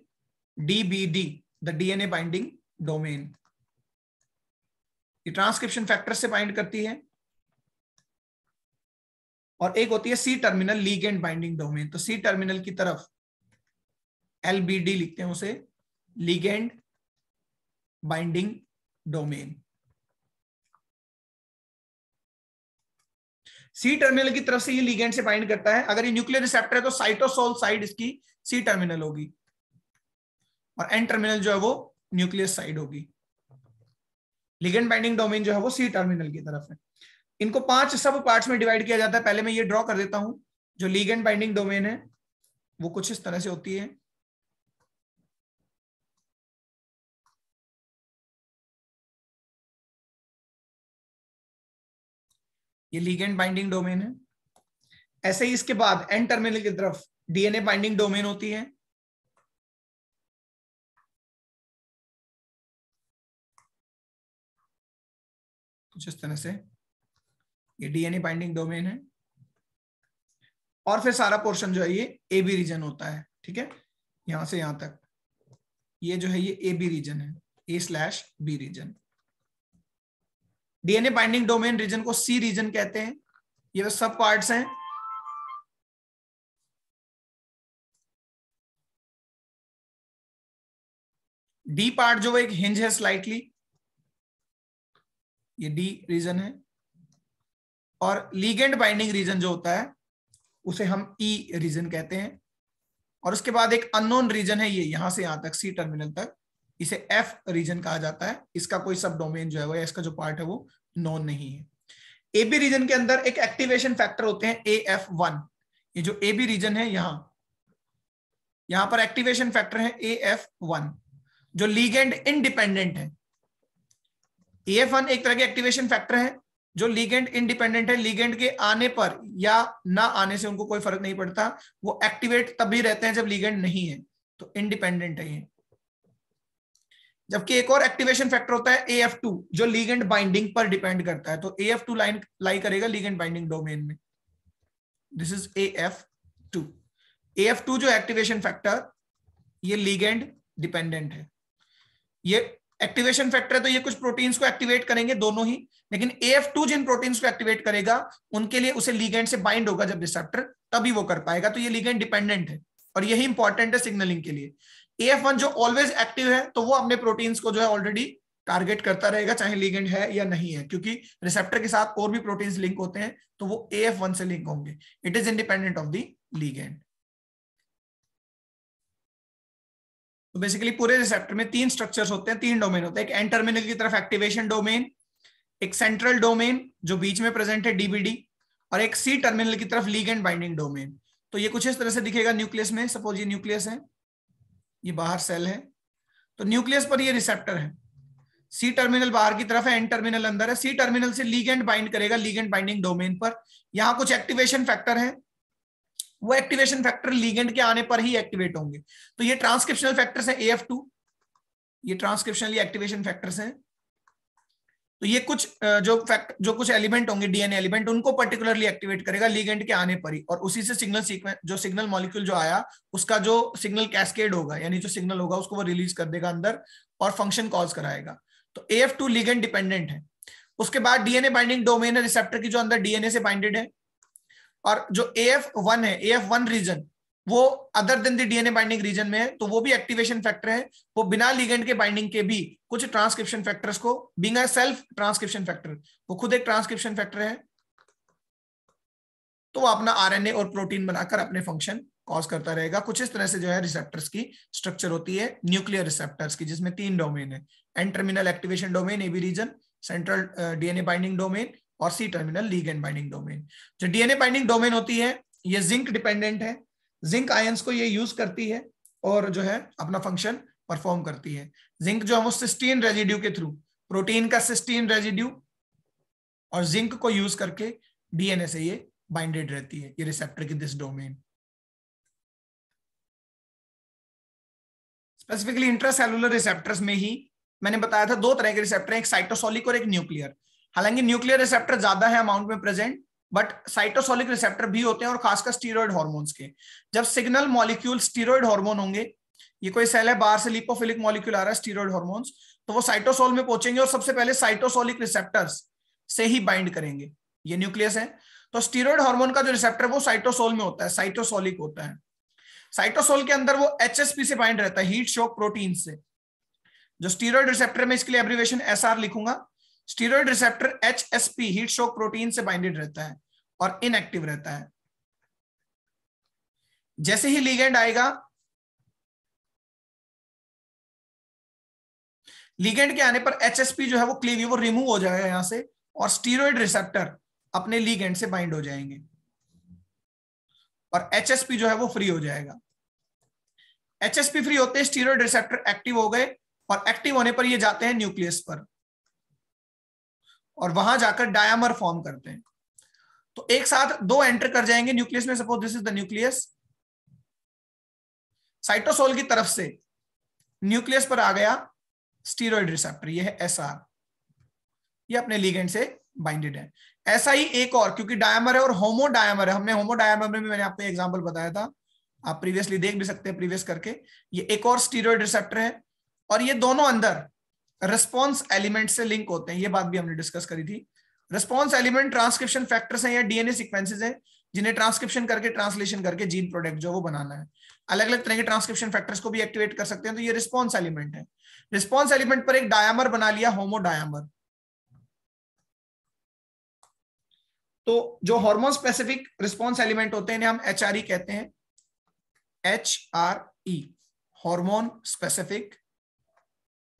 Speaker 2: DBD the DNA binding domain ये ट्रांसक्रिप्शन फैक्टर से बाइंड करती है और एक होती है C terminal ligand binding domain तो सी टर्मिनल की तरफ
Speaker 1: एलबीडी लिखते हैं उसे ligand binding domain C terminal
Speaker 2: की तरफ से ये लीगेंड से बाइंड करता है अगर ये न्यूक्लियर रिसेप्टर है तो साइटोसोल साइड इसकी सी टर्मिनल होगी और एन टर्मिनल जो है वो न्यूक्लियस साइड होगी लिगेंड बाइंडिंग डोमेन जो है वो सी टर्मिनल की तरफ है इनको पांच सब पार्ट्स में डिवाइड किया जाता है पहले
Speaker 1: मैं ये ड्रॉ कर देता हूं जो लीगेंड बाइंडिंग डोमेन है वो कुछ इस तरह से होती है ये लीगेंड बाइंडिंग डोमेन है ऐसे ही इसके बाद एंड टर्मिनल की तरफ डीएनए बाइंडिंग डोमेन होती है कुछ इस तरह से ये डीएनए बाइंडिंग डोमेन है
Speaker 2: और फिर सारा पोर्शन जो है ये ए बी रीजन होता है ठीक है यहां से यहां तक ये जो है ये ए बी रीजन है A slash B region
Speaker 1: DNA binding domain region को सी रीजन कहते हैं ये वह तो सब पार्ट्स हैं डी पार्ट जो एक हिंज है स्लाइटली ये डी रीजन है और लीगेंड बाइंडिंग रीजन
Speaker 2: जो होता है उसे हम ई e रीजन कहते हैं और उसके बाद एक अननोन रीजन है ये यहां से यहां तक सी टर्मिनल तक इसे एफ रीजन कहा जाता है इसका कोई सब डोमेन जो है वो इसका जो पार्ट है वो नॉन नहीं है ए बी रीजन के अंदर एक एक्टिवेशन फैक्टर होते हैं ए एफ वन ये जो ए बी रीजन है यहां यहां पर एक्टिवेशन फैक्टर है ए एफ वन जो लीगेंड इनडिपेंडेंट है एफ वन एक तरह के एक्टिवेशन फैक्टर है जो लीगेंड इंडिपेंडेंट है लीगेंड के आने पर या ना आने से उनको कोई फर्क नहीं पड़ता वो एक्टिवेट तभी रहते हैं जब लीगेंड नहीं है तो इंडिपेंडेंट है ये जबकि एक और एक्टिवेशन फैक्टर होता है ए एफ टू जो लीगेंड बाइंडिंग पर डिपेंड करता है तो A F two line lie करेगा लीगेंड बाइंडिंग डोमेन में this is A F two A F two जो एक्टिवेशन फैक्टर ये लीगेंड डिपेंडेंट है ये एक्टिवेशन फैक्टर है तो ये कुछ प्रोटीन्स को एक्टिवेट करेंगे दोनों ही लेकिन ए जिन प्रोटीन्स को एक्टिवेट करेगा उनके लिए उसे लीगेंट से बाइंड होगा जब रिसेप्टर तभी वो कर पाएगा तो ये लीगेंट डिपेंडेंट है और यही इंपॉर्टेंट है सिग्नलिंग के लिए ए जो ऑलवेज एक्टिव है तो वो अपने प्रोटीन्स को जो है ऑलरेडी टारगेट करता रहेगा चाहे लीगेंट है या नहीं है क्योंकि रिसेप्टर के साथ और भी प्रोटीन्स लिंक होते हैं तो वो ए से लिंक
Speaker 1: होंगे it is independent of the ligand तो बेसिकली पूरे रिसेप्टर में तीन स्ट्रक्चर्स होते हैं तीन डोमेन होते हैं एक एन टर्मिनल की तरफ एक्टिवेशन
Speaker 2: डोमेन एक सेंट्रल डोमेन जो बीच में प्रेजेंट है डीबीडी और एक सी टर्मिनल की तरफ लीग एंड बाइंडिंग डोमेन तो ये कुछ इस तरह से दिखेगा न्यूक्लियस में सपोज ये न्यूक्लियस है ये बाहर सेल है तो न्यूक्लियस पर ये रिसेप्टर है सी टर्मिनल बाहर की तरफ है एंड टर्मिनल अंदर है सी टर्मिनल से लीग एंड बाइंड करेगा लीग एंड बाइंडिंग डोमेन पर यहां कुछ एक्टिवेशन फैक्टर है वो एक्टिवेशन फैक्टर लीगेंड के आने पर ही एक्टिवेट होंगे तो ये ट्रांसक्रिप्शनल फैक्टर्स हैं एफ टू ये ट्रांसक्रिप्शनल एक्टिवेशन फैक्टर्स हैं तो ये कुछ जो फैक्ट जो कुछ एलिमेंट होंगे डीएनए एलिमेंट उनको पर्टिकुलरली एक्टिवेट करेगा लीगेंड के आने पर ही और उसी से सिग्नल सीक्वेंस जो सिग्नल मॉलिक्यूल जो आया उसका जो सिग्नल कैस्केड होगा यानी जो सिग्नल होगा उसको वो रिलीज कर देगा अंदर और फंक्शन कॉज कराएगा तो A F two ligand dependent है उसके बाद डीएनए बाइंडिंग डोमेन है रिसेप्टर की जो अंदर डीएनए से बाइंडेड है और जो ए एफ वन है ए एफ वन रीजन वो other than the DNA binding region में है तो वो भी एक्टिवेशन फैक्टर है वो बिना लिगेंड के बाइंडिंग के भी कुछ ट्रांसक्रिप्शन फैक्टर्स को बिंग सेल्फ ट्रांसक्रिप्शन फैक्टर वो खुद एक ट्रांसक्रिप्शन फैक्टर है तो वो अपना आरएनए और प्रोटीन बनाकर अपने फंक्शन कॉज करता रहेगा कुछ इस तरह से जो है रिसेप्टर्स की स्ट्रक्चर होती है न्यूक्लियर रिसेप्टर्स की जिसमें तीन डोमेन है N terminal activation domain AB region central DNA binding domain और C terminal ligand binding domain जो डीएनए बाइंडिंग डोमेन होती है ये जिंक डिपेंडेंट है जिंक आयंस को ये यूज करती है और जो है अपना फंक्शन परफॉर्म करती है जिंक जो है वो सिस्टीन रेजिड्यू के थ्रू प्रोटीन का
Speaker 1: सिस्टीन रेजिड्यू और जिंक को यूज करके डीएनए से ये बाइंडेड रहती है ये रिसेप्टर की this domain specifically intracellular receptors में ही मैंने बताया था दो तरह के रिसेप्टर एक
Speaker 2: साइटोसोलिक और एक न्यूक्लियर हालांकि न्यूक्लियर रिसेप्टर ज्यादा है अमाउंट में प्रेजेंट बट साइटोसोलिक रिसेप्टर भी होते हैं और खासकर स्टीरोइड हॉर्मोन्स के जब सिग्नल मॉलिक्यूल स्टीरोइड हार्मोन होंगे ये कोई सेल है बाहर से लिपोफिलिक मॉलिक्यूल आ रहा है स्टीरोइड हार्मोन्स तो वो साइटोसोल में पहुंचेंगे और सबसे पहले साइटोसोलिक रिसेप्टर से ही बाइंड करेंगे ये न्यूक्लियस है तो स्टीरोइड हार्मोन का जो रिसेप्टर वो साइटोसोल में होता है साइटोसोलिक होता है साइटोसोल के अंदर वो एचएसपी से बाइंड रहता है हीट शॉक प्रोटीन से जो स्टीरोइड रिसेप्टर में इसके लिए एब्रीवेशन एसआर लिखूंगा steroid receptor H S P heat shock protein से बाइंडेड रहता है और इनएक्टिव
Speaker 1: रहता है जैसे ही लीगेंड आएगा लीगेंड के आने पर एचएसपी जो है वो क्लीवी वो रिमूव हो जाएगा यहां से और स्टीरोइड रिसेप्टर अपने लीगेंड से बाइंड हो जाएंगे
Speaker 2: और पी जो है वो फ्री हो जाएगा पी फ्री होते स्टीरोड रिसेप्टर एक्टिव हो गए और एक्टिव होने पर ये जाते हैं न्यूक्लियस पर और वहां जाकर डायमर फॉर्म करते हैं तो एक साथ दो एंटर कर जाएंगे न्यूक्लियस में suppose this is the nucleus cytosol की तरफ से न्यूक्लियस पर आ गया स्टीरोइड रिसेप्टर ये है एस ये अपने लीगेंड से बाइंडेड है ऐसा ही एक और क्योंकि डायमर है और होमो डायमर है हमने होमो डायमर में भी मैंने आपको एग्जांपल बताया था आप प्रीवियसली देख भी सकते हैं प्रीवियस करके ये एक और स्टीरोइड रिसेप्टर है और ये दोनों अंदर रिस्पॉन्स एलिमेंट से लिंक होते हैं ये बात भी हमने डिस्कस करी थी रिस्पॉन्स एलिमेंट ट्रांसक्रिप्शन फैक्टर्स हैं या डीएनए सीक्वेंसेज हैं जिन्हें ट्रांसक्रिप्शन करके ट्रांसलेशन करके जीन प्रोडक्ट जो वो बनाना है अलग अलग तरह के ट्रांसक्रिप्शन फैक्टर्स को भी एक्टिवेट कर सकते हैं तो ये रिस्पॉन्स एलिमेंट है रिस्पॉन्स एलिमेंट पर एक डायमर बना लिया होमो डायमर तो जो हॉर्मोन स्पेसिफिक रिस्पॉन्स एलिमेंट होते हैं हम एच e कहते हैं H R E hormone specific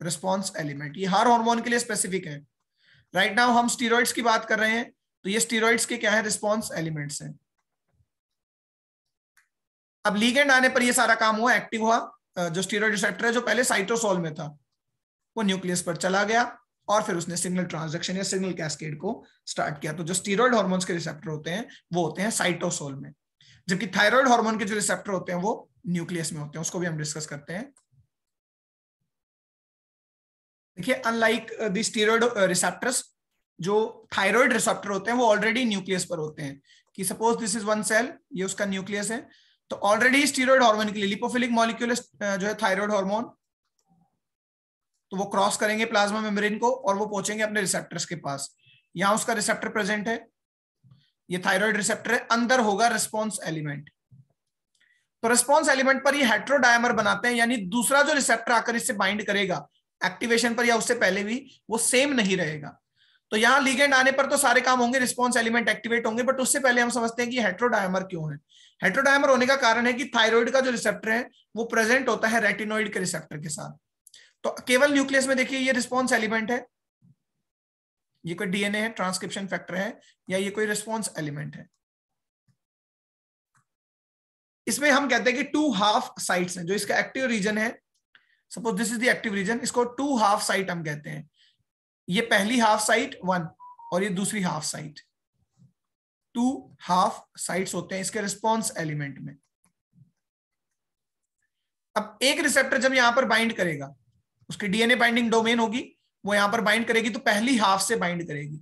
Speaker 2: response element ये हर हार्मोन के लिए स्पेसिफिक है राइट right नाउ हम स्टीरोइड्स की बात कर रहे हैं तो ये स्टीरोइड्स के क्या है रिस्पॉन्स एलिमेंट्स हैं अब लीगेंड आने पर ये सारा काम हुआ एक्टिव हुआ जो स्टीरोइड रिसेप्टर है जो पहले साइटोसोल में था वो न्यूक्लियस पर चला गया और फिर उसने सिग्नल ट्रांजेक्शन या सिग्नल कैस्केड को स्टार्ट किया तो जो स्टीरोइड हॉर्मोन्स के रिसेप्टर होते हैं वो होते हैं साइटोसोल में जबकि थायराइड हार्मोन के जो रिसेप्टर होते हैं वो न्यूक्लियस में होते हैं उसको भी हम डिस्कस करते हैं देखिए अनलाइक दी रिसेप्टर्स जो थायराइड रिसेप्टर होते हैं वो ऑलरेडी न्यूक्लियस पर होते हैं कि suppose this is one cell ये उसका न्यूक्लियस है तो ऑलरेडी स्टीरोड हार्मोन के लिए लिपोफिलिक मॉलिक्यूल uh, जो है थायराइड हार्मोन तो वो क्रॉस करेंगे प्लाज्मा मेम्ब्रेन को और वो पहुंचेंगे अपने रिसेप्टर्स के पास यहां उसका रिसेप्टर प्रेजेंट है ये थायराइड रिसेप्टर है अंदर होगा रिस्पॉन्स एलिमेंट तो रिस्पॉन्स एलिमेंट पर ये हेट्रोडायमर बनाते हैं यानी दूसरा जो रिसेप्टर आकर इससे बाइंड करेगा एक्टिवेशन पर या उससे पहले भी वो सेम नहीं रहेगा तो यहाँ लीगेंड आने पर तो सारे काम होंगे रिस्पॉन्स एलिमेंट एक्टिवेट होंगे बट उससे पहले हम समझते हैं कि हेट्रोडायमर क्यों है हेट्रोडायमर होने का कारण है कि थायराइड का जो रिसेप्टर है वो प्रेजेंट होता है रेटिनोइड के रिसेप्टर के साथ तो केवल न्यूक्लियस में देखिए ये रिस्पॉन्स एलिमेंट है ये कोई डीएनए है ट्रांसक्रिप्शन फैक्टर है या ये कोई रिस्पॉन्स एलिमेंट है इसमें हम कहते हैं कि टू हाफ साइट्स हैं जो इसका एक्टिव रीजन है suppose this is the region इसको टू हाफ साइट हम कहते हैं ये पहली हाफ साइट वन और ये दूसरी half site two half site होते हैं इसके रिस्पॉन्स एलिमेंट में अब एक रिसेप्टर जब यहां पर बाइंड करेगा उसकी डीएनए बाइंडिंग डोमेन होगी वो यहां पर बाइंड करेगी तो
Speaker 1: पहली हाफ से बाइंड करेगी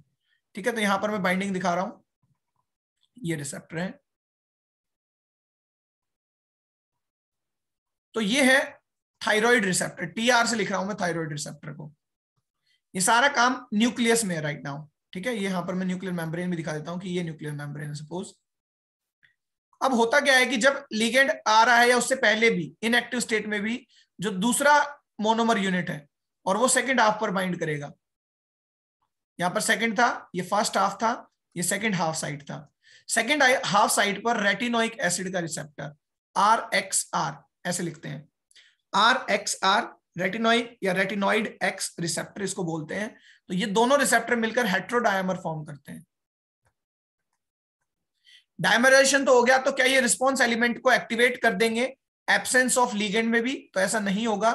Speaker 1: ठीक है तो यहां पर मैं बाइंडिंग दिखा रहा हूं ये रिसेप्टर है तो ये है थायराइड रिसेप्टर टी आर से लिख रहा हूं मैं थायराइड रिसेप्टर को ये सारा काम
Speaker 2: न्यूक्लियस में है राइट नाउ ठीक है ये यहां पर मैं न्यूक्लियर मेम्ब्रेन भी दिखा देता हूं कि ये न्यूक्लियर मेम्ब्रेन है सपोज अब होता क्या है कि जब लिगेंड आ रहा है या उससे पहले भी इनएक्टिव स्टेट में भी जो दूसरा मोनोमर यूनिट है और वो सेकंड हाफ पर बाइंड करेगा यहां पर सेकंड था ये फर्स्ट हाफ था ये सेकंड हाफ साइड था सेकंड हाफ साइड पर रेटिनोइक एसिड का रिसेप्टर आर एक्स आर ऐसे लिखते हैं आर एक्स आर रेटिनोइड या रेटिनोइड एक्स रिसेप्टर इसको बोलते हैं तो ये दोनों रिसेप्टर मिलकर हेट्रोडायमर फॉर्म करते हैं डायमराइजेशन तो हो गया तो क्या ये रिस्पॉन्स एलिमेंट को एक्टिवेट कर देंगे एबसेंस ऑफ लीगेंड में भी तो ऐसा नहीं होगा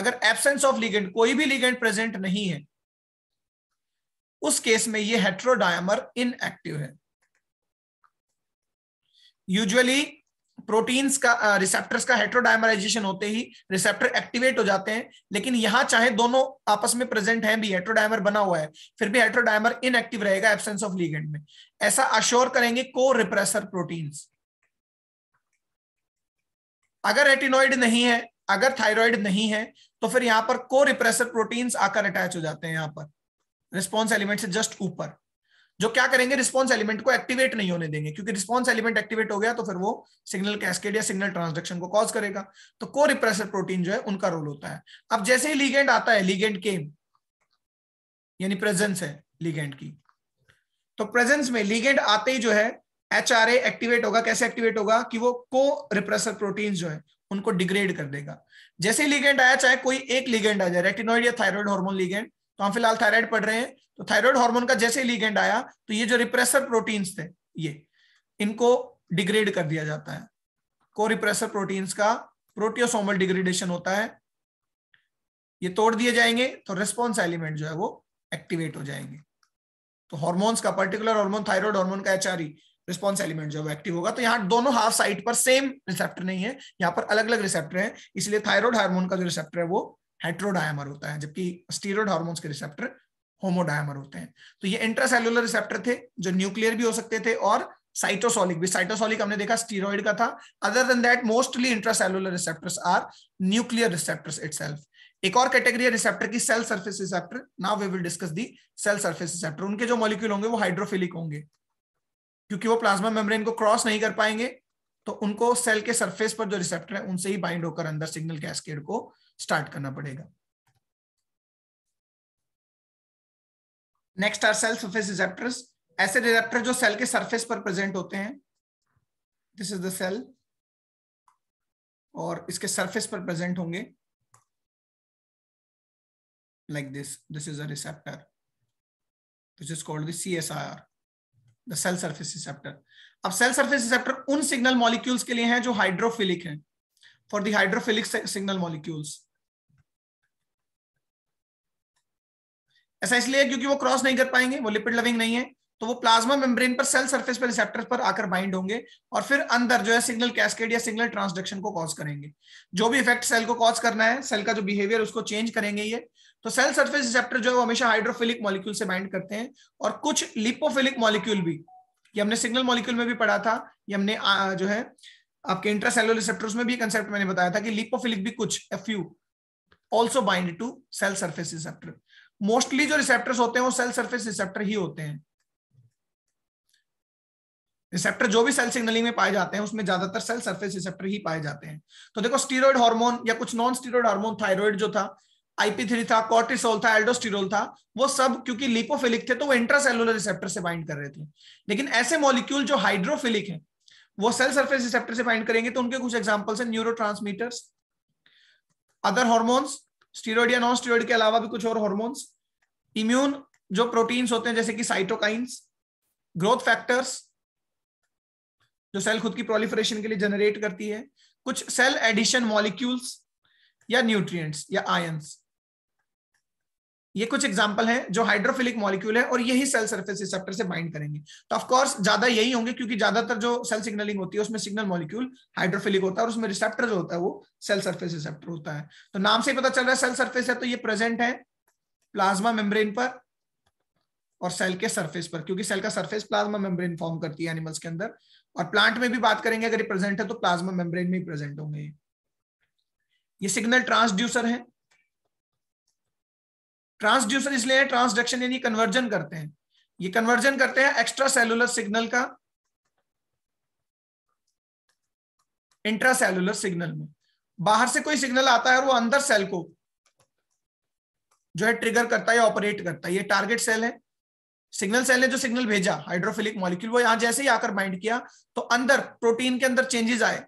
Speaker 2: अगर एबसेंस ऑफ लीगेंड कोई भी लीगेंड प्रेजेंट नहीं है उस केस में ये हेट्रोडायमर इनएक्टिव है यूजुअली प्रोटीन्स का रिसेप्टर्स का हेट्रोडाइमराइजेशन होते ही रिसेप्टर एक्टिवेट हो जाते हैं लेकिन यहाँ चाहे दोनों आपस में प्रेजेंट हैं भी हेट्रोडाइमर बना हुआ है फिर भी हेट्रोडाइमर इनएक्टिव रहेगा एब्सेंस ऑफ लीगेंड में ऐसा अश्योर करेंगे को रिप्रेसर प्रोटीन्स अगर एटिनोइड नहीं है अगर थायराइड नहीं है तो फिर यहां पर को रिप्रेसर प्रोटीन्स आकर अटैच हो जाते हैं यहां पर रिस्पॉन्स एलिमेंट से जस्ट ऊपर जो क्या करेंगे रिस्पॉन्स एलिमेंट को एक्टिवेट नहीं होने देंगे क्योंकि रिस्पॉन्स एलिमेंट एक्टिवेट हो गया तो फिर वो सिग्नल कैस्केड या सिग्नल ट्रांसडक्शन को कॉज करेगा तो को रिप्रेसर प्रोटीन जो है उनका रोल होता है अब जैसे ही लीगेंड आता है लीगेंड के यानी प्रेजेंस है लीगेंड की तो प्रेजेंस में लीगेंड आते ही जो है एच एक्टिवेट होगा कैसे एक्टिवेट होगा कि वो को रिप्रेसर प्रोटीन जो है उनको डिग्रेड कर देगा जैसे लीगेंट आया चाहे कोई एक लीगेंड आ जाए रेटिनॉइड या थायराइड हार्मोन लीगेंड तो हम फिलहाल थायराइड पढ़ रहे हैं तो थायराइड हार्मोन का जैसे लीगेंड आया तो ये जो रिप्रेसर प्रोटीन्स थे ये इनको डिग्रेड कर दिया जाता है को रिप्रेसर प्रोटीन्स का प्रोटियोसोमल डिग्रेडेशन होता है ये तोड़ दिए जाएंगे तो रिस्पॉन्स एलिमेंट जो है वो एक्टिवेट हो जाएंगे तो हॉर्मोन्स का पर्टिकुलर हॉर्मोन थायराइड हॉर्मोन का एचआरई रिस्पॉन्स एलिमेंट जो है वो एक्टिव होगा तो यहाँ दोनों हाफ साइड पर सेम रिसेप्टर नहीं है यहाँ पर अलग अलग रिसेप्टर है इसलिए थायराइड हार्मोन का जो रिसेप्टर है वो हेट्रोडायमर होता है जबकि स्टीरोड हार्मोन्स के रिसेप्टर होमोडायमर होते हैं तो ये इंट्रासेलुलर रिसेप्टर थे जो न्यूक्लियर भी हो सकते थे और साइटोसोलिक भी साइटोसोलिक हमने देखा स्टीरोइड का था other than that mostly intracellular receptors are nuclear receptors itself एक और कैटेगरी है रिसेप्टर की cell surface receptor now we will discuss the cell surface receptor उनके जो मॉलिक्यूल होंगे वो हाइड्रोफिलिक होंगे क्योंकि वो प्लाज्मा मेम्ब्रेन को क्रॉस
Speaker 1: नहीं कर पाएंगे तो उनको सेल के सरफेस पर जो रिसेप्टर है उनसे ही बाइंड होकर अंदर सिग्नल कैस्केड को स्टार्ट करना पड़ेगा next are cell surface receptors ऐसे रिजेप्टर जो सेल के सरफेस पर प्रेजेंट होते हैं दिस इज द सेल और इसके सरफेस पर प्रेजेंट होंगे like this this. This is a receptor, which is called the are the cell surface receptor अब सेल
Speaker 2: सर्फेस रिसेप्टर उन सिग्नल मॉलिक्यूल्स के लिए हैं जो हाइड्रोफिलिक हैं for the hydrophilic signal molecules ऐसा इसलिए क्योंकि वो क्रॉस नहीं कर पाएंगे वो लिपिड लविंग नहीं है तो वो प्लाज्मा मेम्ब्रेन पर सेल सर्फेस पर रिसेप्टर पर आकर बाइंड होंगे और फिर अंदर जो है सिग्नल कैसकेड या सिग्नल ट्रांसडक्शन को कॉज करेंगे जो भी इफेक्ट सेल को कॉज करना है सेल का जो बिहेवियर उसको चेंज करेंगे ये तो सेल सर्फेस रिसेप्टर जो है वो हमेशा हाइड्रोफिलिक मॉलिक्यूल से बाइंड करते हैं और कुछ लिपोफिलिक मॉलिक्यूल भी ये हमने सिग्नल मॉलिक्यूल में भी पढ़ा था ये हमने जो है आपके इंट्रासेलुलर रिसेप्टर्स में भी कंसेप्ट मैंने बताया था कि लिपोफिलिक भी कुछ a few also bind to cell surface receptor mostly जो रिसेप्टर्स होते हैं वो सेल सरफेस रिसेप्टर ही होते हैं रिसेप्टर जो भी सेल सिग्नलिंग में पाए जाते हैं उसमें ज्यादातर सेल सरफेस रिसेप्टर ही पाए जाते हैं तो देखो स्टीरोइड हार्मोन या कुछ नॉन स्टीरोइड हार्मोन थायराइड जो था आईपी थ्री था कॉर्टिसोल था एल्डोस्टिरोल था वो सब क्योंकि लिपोफिलिक थे तो वो इंट्रासेलुलर रिसेप्टर से बाइंड कर रहे थे लेकिन ऐसे मॉलिक्यूल जो हाइड्रोफिलिक है वो सेल सर्फेस रिसेप्टर से बाइंड करेंगे तो उनके कुछ examples neuro neurotransmitters other hormones steroid या नॉन स्टीरोइड के अलावा भी कुछ और हॉर्मोन्स इम्यून जो प्रोटीन्स होते हैं जैसे कि साइटोकाइंस ग्रोथ फैक्टर्स जो सेल खुद की प्रोलिफरेशन के लिए जनरेट करती है कुछ सेल एडिशन मॉलिक्यूल्स या न्यूट्रिएंट्स या आयंस ये कुछ एग्जाम्पल हैं जो हाइड्रोफिलिक मॉलिक्यूल है और यही सेल सरफेस रिसेप्टर से बाइंड करेंगे तो ऑफकोर्स ज्यादा यही होंगे क्योंकि ज्यादातर जो सेल सिग्नलिंग होती है उसमें सिग्नल मॉलिक्यूल हाइड्रोफिलिक होता है और उसमें रिसेप्टर जो होता है वो सेल सरफेस रिसेप्टर होता है तो नाम से ही पता चल रहा है सेल सर्फेस है तो ये प्रेजेंट है प्लाज्मा मेम्ब्रेन पर और सेल के सरफेस पर क्योंकि सेल का सरफेस प्लाज्मा मेम्ब्रेन फॉर्म करती है एनिमल्स के अंदर और प्लांट में भी बात करेंगे अगर ये प्रेजेंट है तो प्लाज्मा मेम्ब्रेन में ही प्रेजेंट होंगे ये सिग्नल ट्रांसड्यूसर है ट्रांसड्यूसर इसलिए है ट्रांसडक्शन यानी कन्वर्जन करते हैं ये कन्वर्जन करते हैं एक्स्ट्रा सेलुलर सिग्नल का इंट्रा सेलुलर सिग्नल में बाहर से कोई सिग्नल आता है और वो अंदर सेल को जो है ट्रिगर करता है ऑपरेट करता है ये टारगेट सेल है सिग्नल सेल ने जो सिग्नल भेजा हाइड्रोफिलिक मॉलिक्यूल वो यहां जैसे ही आकर बाइंड किया तो अंदर प्रोटीन के अंदर चेंजेस आए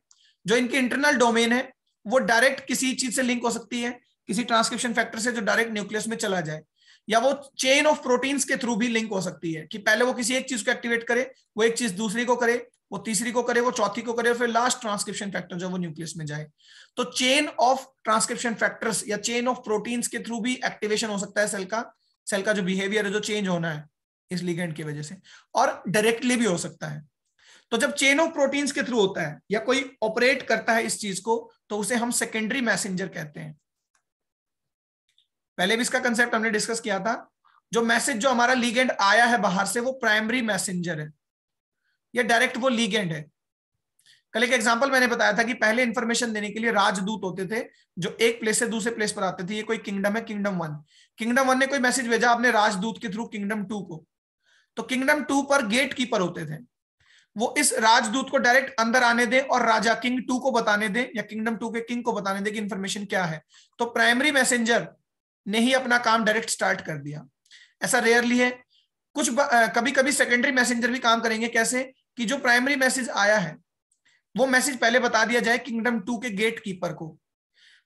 Speaker 2: जो इनकी इंटरनल डोमेन है वो डायरेक्ट किसी चीज से लिंक हो सकती है किसी ट्रांसक्रिप्शन फैक्टर से जो डायरेक्ट न्यूक्लियस में चला जाए या वो चेन ऑफ प्रोटीन्स के थ्रू भी लिंक हो सकती है कि पहले वो किसी एक चीज को एक्टिवेट करे वो एक चीज दूसरी को करे वो तीसरी को करे वो चौथी को करे फिर लास्ट ट्रांसक्रिप्शन फैक्टर जो वो न्यूक्लियस में जाए तो चेन ऑफ ट्रांसक्रिप्शन फैक्टर्स या चेन ऑफ प्रोटीन्स के थ्रू भी एक्टिवेशन हो सकता है सेल का सेल का जो बिहेवियर है जो चेंज होना है इस लिगेंड की वजह से और डायरेक्टली भी हो सकता है तो जब चेन ऑफ प्रोटीन्स के थ्रू होता है या कोई ऑपरेट करता है इस चीज को तो उसे हम सेकेंडरी मैसेंजर कहते हैं पहले भी इसका कंसेप्ट हमने डिस्कस किया था जो मैसेज जो हमारा लीगेंड आया है बाहर से वो प्राइमरी मैसेंजर है या डायरेक्ट वो लीगेंड है कल एक एग्जाम्पल मैंने बताया था कि पहले इन्फॉर्मेशन देने के लिए राजदूत होते थे जो एक प्लेस से दूसरे प्लेस पर आते थे ये कोई किंगडम है किंगडम वन किंगडम वन ने कोई मैसेज भेजा आपने राजदूत के थ्रू किंगडम टू को तो किंगडम टू पर गेट कीपर होते थे वो इस राजदूत को डायरेक्ट अंदर आने दें और राजा किंग टू को बताने दे या किंगडम टू के किंग को बताने दें कि इन्फॉर्मेशन क्या है तो प्राइमरी मैसेंजर ने ही अपना काम डायरेक्ट स्टार्ट कर दिया ऐसा रेयरली है कुछ कभी कभी सेकेंडरी मैसेंजर भी काम करेंगे कैसे कि जो प्राइमरी मैसेज आया है वो मैसेज पहले बता दिया जाए किंगडम टू के गेट कीपर को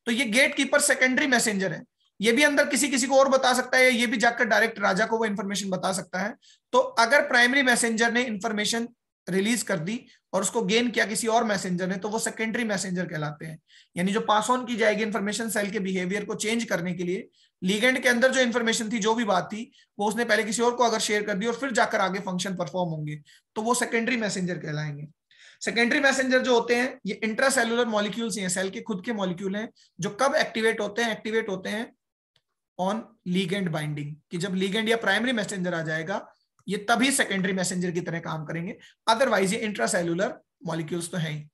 Speaker 2: तो ये गेट कीपर सेकेंडरी मैसेजर है ये भी अंदर किसी किसी को और बता सकता है ये भी जाकर डायरेक्ट राजा को वो इन्फॉर्मेशन बता सकता है तो अगर प्राइमरी मैसेजर ने इन्फॉर्मेशन रिलीज कर दी और उसको गेन किया किसी और मैसेंजर ने तो वो सेकेंडरी मैसेंजर कहलाते हैं यानी जो पास ऑन की जाएगी इन्फॉर्मेशन सेल के बिहेवियर को चेंज करने के लिए लीगेंड के अंदर जो इन्फॉर्मेशन थी जो भी बात थी वो उसने पहले किसी और को अगर शेयर कर दी और फिर जाकर आगे फंक्शन परफॉर्म होंगे तो वो सेकेंडरी मैसेंजर कहलाएंगे सेकेंडरी मैसेंजर जो होते हैं ये इंट्रा सेलुलर मॉलिक्यूल्स हैं सेल के खुद के मॉलिक्यूल हैं जो कब एक्टिवेट होते हैं एक्टिवेट होते हैं ऑन लीगेंड बाइंडिंग कि जब लीगेंड या प्राइमरी
Speaker 1: मैसेंजर आ जाएगा ये तभी सेकेंडरी मैसेंजर की तरह काम करेंगे अदरवाइज ये इंट्रा सेलुलर मॉलिक्यूल्स तो हैं ही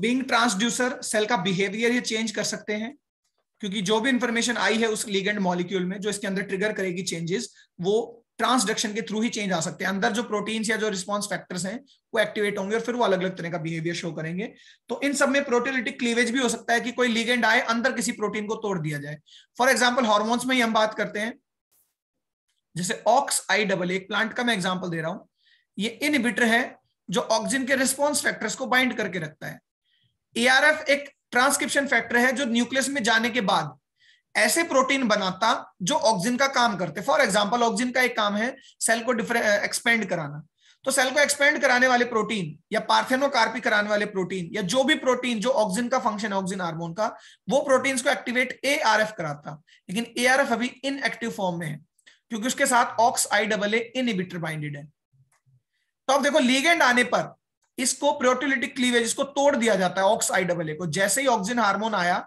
Speaker 1: बींग ट्रांसड्यूसर सेल
Speaker 2: का बिहेवियर ये चेंज कर सकते हैं क्योंकि जो भी इंफॉर्मेशन आई है उस लीगेंड मॉलिक्यूल में जो इसके अंदर ट्रिगर करेगी चेंजेस वो ट्रांसडक्शन के थ्रू ही चेंज आ सकते हैं अंदर जो प्रोटीन्स या जो रिस्पॉन्स फैक्टर्स हैं वो एक्टिवेट होंगे और फिर वो अलग अलग तरह का बिहेवियर शो करेंगे तो इन सब में प्रोटीलिटिक क्लीवेज भी हो सकता है कि कोई लीगेंड आए अंदर किसी प्रोटीन को तोड़ दिया जाए फॉर एग्जाम्पल हॉर्मोन्स में ही हम बात करते हैं जैसे ऑक्स आई डबल एक प्लांट का मैं एग्जाम्पल दे रहा हूं ये इनबिटर है जो ऑक्सीजन के रिस्पॉन्स फैक्टर्स को बाइंड करके रखता है एआरएफ एक ट्रांसक्रिप्शन फैक्टर है जो न्यूक्लियस में जाने के बाद ऐसे प्रोटीन बनाता जो ऑक्सीजन का काम करते फॉर एग्जाम्पल ऑक्सीजन का एक काम है सेल को एक्सपेंड कराना तो सेल को एक्सपेंड कराने वाले प्रोटीन या पार्थेनोकार्पी कराने वाले प्रोटीन या जो भी प्रोटीन जो ऑक्सीजन का फंक्शन है ऑक्सीजन हार्मोन का वो प्रोटीन को एक्टिवेट ए कराता लेकिन ए अभी इनएक्टिव फॉर्म में है क्योंकि उसके साथ aux I double A inhibitor binded है तो अब देखो लीगेंड आने पर इसको प्रोटोलिटिक क्लीवेज इसको तोड़ दिया जाता है ऑक्स आई डबल ए को जैसे ही ऑक्सीजन हार्मोन आया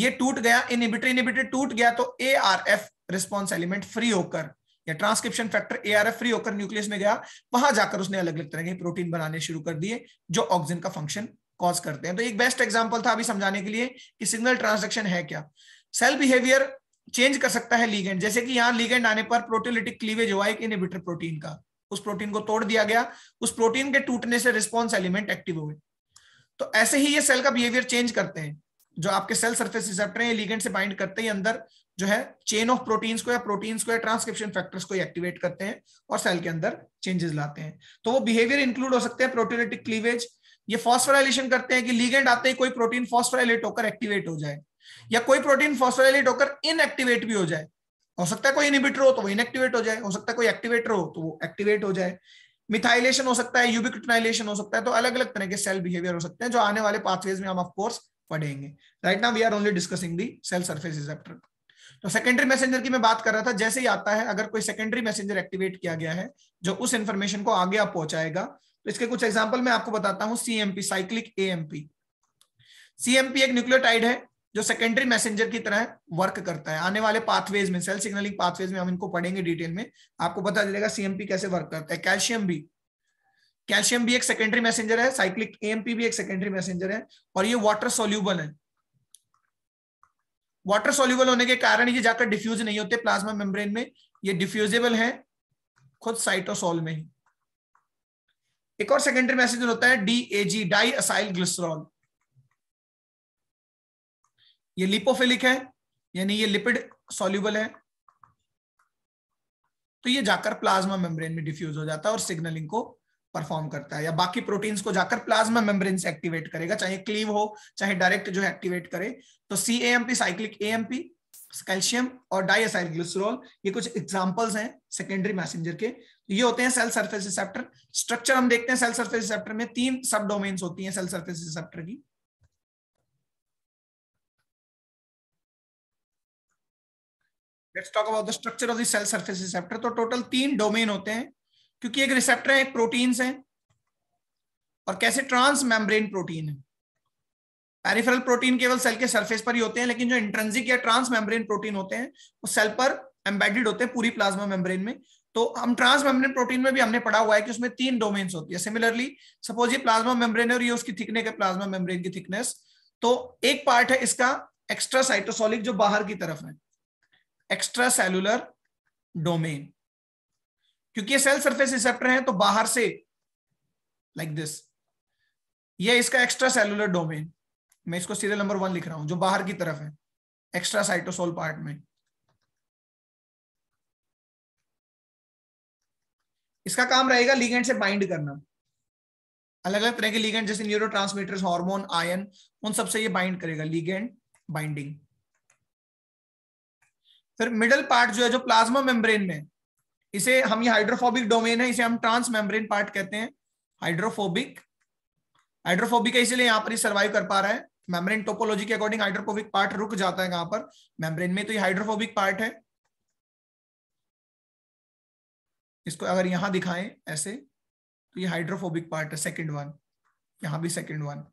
Speaker 2: ये टूट गया इनिबिटर इनिबिटर टूट गया तो A R F response element free होकर या transcription factor A R F free होकर न्यूक्लियस में गया वहां जाकर उसने अलग अलग तरह के प्रोटीन बनाने शुरू कर दिए जो ऑक्सीजन का फंक्शन कॉज करते हैं तो एक बेस्ट एग्जाम्पल था अभी समझाने के लिए कि सिग्नल ट्रांसडक्शन है क्या सेल बिहेवियर चेंज कर सकता है लीगेंड जैसे कि यहाँ लीगेंड आने पर प्रोटोलिटिक क्लीवेज हुआ एक इनिबिटर प्रोटीन का उस प्रोटीन को तोड़ दिया गया उस प्रोटीन के टूटने से रिस्पॉन्स एलिमेंट एक्टिव हुए तो ऐसे ही ये सेल का बिहेवियर चेंज करते हैं जो आपके सेल सर्फेस रिसेप्टर है लीगेंट से बाइंड करते ही अंदर जो है चेन ऑफ प्रोटीन्स को या प्रोटीन्स को या ट्रांसक्रिप्शन फैक्टर्स को एक्टिवेट करते हैं और सेल के अंदर चेंजेस लाते हैं तो वो बिहेवियर इंक्लूड हो सकते हैं प्रोटीनेटिक क्लीवेज ये फॉस्फोराइलेशन करते हैं कि लीगेंड आते ही कोई प्रोटीन फॉस्फोराइलेट होकर एक्टिवेट हो जाए या कोई प्रोटीन फॉस्फोराइलेट होकर इनएक्टिवेट भी हो जाए हो सकता है कोई इनिबिटर हो तो वो इनएक्टिवेट हो जाए हो सकता है कोई एक्टिवेटर हो तो वो एक्टिवेट हो जाए मिथाइलेशन हो सकता है यूबिक्रिटनाइलेशन हो सकता है तो अलग अलग तरह के सेल बिहेवियर हो सकते हैं जो आने वाले पाथवेज में हम ऑफकोर्स पढ़ेंगे right now we are only discussing the cell surface receptor तो सेकेंडरी मैसेजर की मैं बात कर रहा था जैसे ही आता है अगर कोई सेकेंडरी मैसेजर एक्टिवेट किया गया है जो उस इन्फॉर्मेशन को आगे आप पहुंचाएगा तो इसके कुछ एग्जाम्पल मैं आपको बताता हूँ सीएमपी साइक्लिक एएमपी सीएमपी एक न्यूक्लियोटाइड है जो सेकेंडरी मैसेंजर की तरह वर्क करता है आने वाले पाथवेज में सेल सिग्नलिंग पाथवेज में हम इनको पढ़ेंगे डिटेल में आपको पता चलेगा सीएमपी कैसे वर्क करता है कैल्शियम भी कैल्शियम भी एक सेकेंडरी मैसेंजर है साइक्लिक एएमपी भी एक सेकेंडरी मैसेंजर है और ये वाटर सोल्यूबल है वाटर सोल्यूबल होने के कारण ये जाकर डिफ्यूज नहीं होते प्लाज्मा मेम्ब्रेन में ये डिफ्यूजेबल है खुद साइटोसोल में ही एक और सेकेंडरी मैसेंजर होता है D G diacyl glycerol ये लिपोफिलिक है यानी ये लिपिड सॉल्यूबल है तो ये जाकर प्लाज्मा मेम्ब्रेन में डिफ्यूज हो जाता है और सिग्नलिंग को परफॉर्म करता है या बाकी प्रोटीन्स को जाकर प्लाज्मा मेम्ब्रेन से एक्टिवेट करेगा चाहे क्लीव हो चाहे डायरेक्ट जो है एक्टिवेट करे तो C P cyclic AMP calcium और डाइसाइल ये कुछ एग्जाम्पल्स हैं सेकेंडरी मैसेंजर के तो ये होते हैं सेल सर्फेस रिसेप्टर स्ट्रक्चर हम देखते
Speaker 1: हैं सेल सर्फेस रिसेप्टर में तीन सब डोमेन्स होती हैं सेल सर्फेस रिसेप्टर की let's talk about the structure of the cell surface receptor तो टोटल तीन डोमेन होते हैं क्योंकि एक रिसेप्टर है एक प्रोटीन है
Speaker 2: और कैसे ट्रांस मेम्ब्रेन प्रोटीन है पेरिफेरल प्रोटीन केवल सेल के सरफेस पर ही होते हैं लेकिन जो इंट्रेंसिक या ट्रांस मेम्ब्रेन प्रोटीन होते हैं वो सेल पर एम्बेडेड होते हैं पूरी प्लाज्मा मेम्ब्रेन में तो हम ट्रांस मेम्ब्रेन प्रोटीन में भी हमने पढ़ा हुआ है कि उसमें तीन डोमेन्स होती है सिमिलरली सपोज ये प्लाज्मा मेम्ब्रेन है और ये उसकी थिकनेस है प्लाज्मा मेम्ब्रेन की थिकनेस तो एक पार्ट है इसका एक्स्ट्रा साइटोसोलिक जो बाहर की तरफ है एक्स्ट्रा सेलुलर डोमेन क्योंकि ये सेल सरफेस रिसेप्टर हैं तो बाहर से लाइक दिस ये इसका एक्स्ट्रा सेलुलर डोमेन मैं इसको सीरियल नंबर
Speaker 1: वन लिख रहा हूं जो बाहर की तरफ है एक्स्ट्रा साइटोसोल पार्ट में इसका काम रहेगा लिगेंड से बाइंड करना अलग अलग तरह के लिगेंड जैसे न्यूरो हार्मोन आयन उन सबसे ये बाइंड करेगा
Speaker 2: लिगेंड बाइंडिंग फिर मिडल पार्ट जो है जो प्लाज्मा मेम्ब्रेन में इसे हम ये हाइड्रोफोबिक डोमेन है इसे हम ट्रांस मेम्ब्रेन पार्ट कहते हैं हाइड्रोफोबिक हाइड्रोफोबिक है इसीलिए यहां पर सर्वाइव कर पा रहा है मेम्ब्रेन टोपोलॉजी
Speaker 1: के अकॉर्डिंग हाइड्रोफोबिक पार्ट रुक जाता है कहां पर मेम्ब्रेन में तो ये हाइड्रोफोबिक पार्ट है इसको अगर यहां दिखाएं ऐसे तो ये
Speaker 2: हाइड्रोफोबिक पार्ट है सेकेंड वन यहां भी सेकेंड वन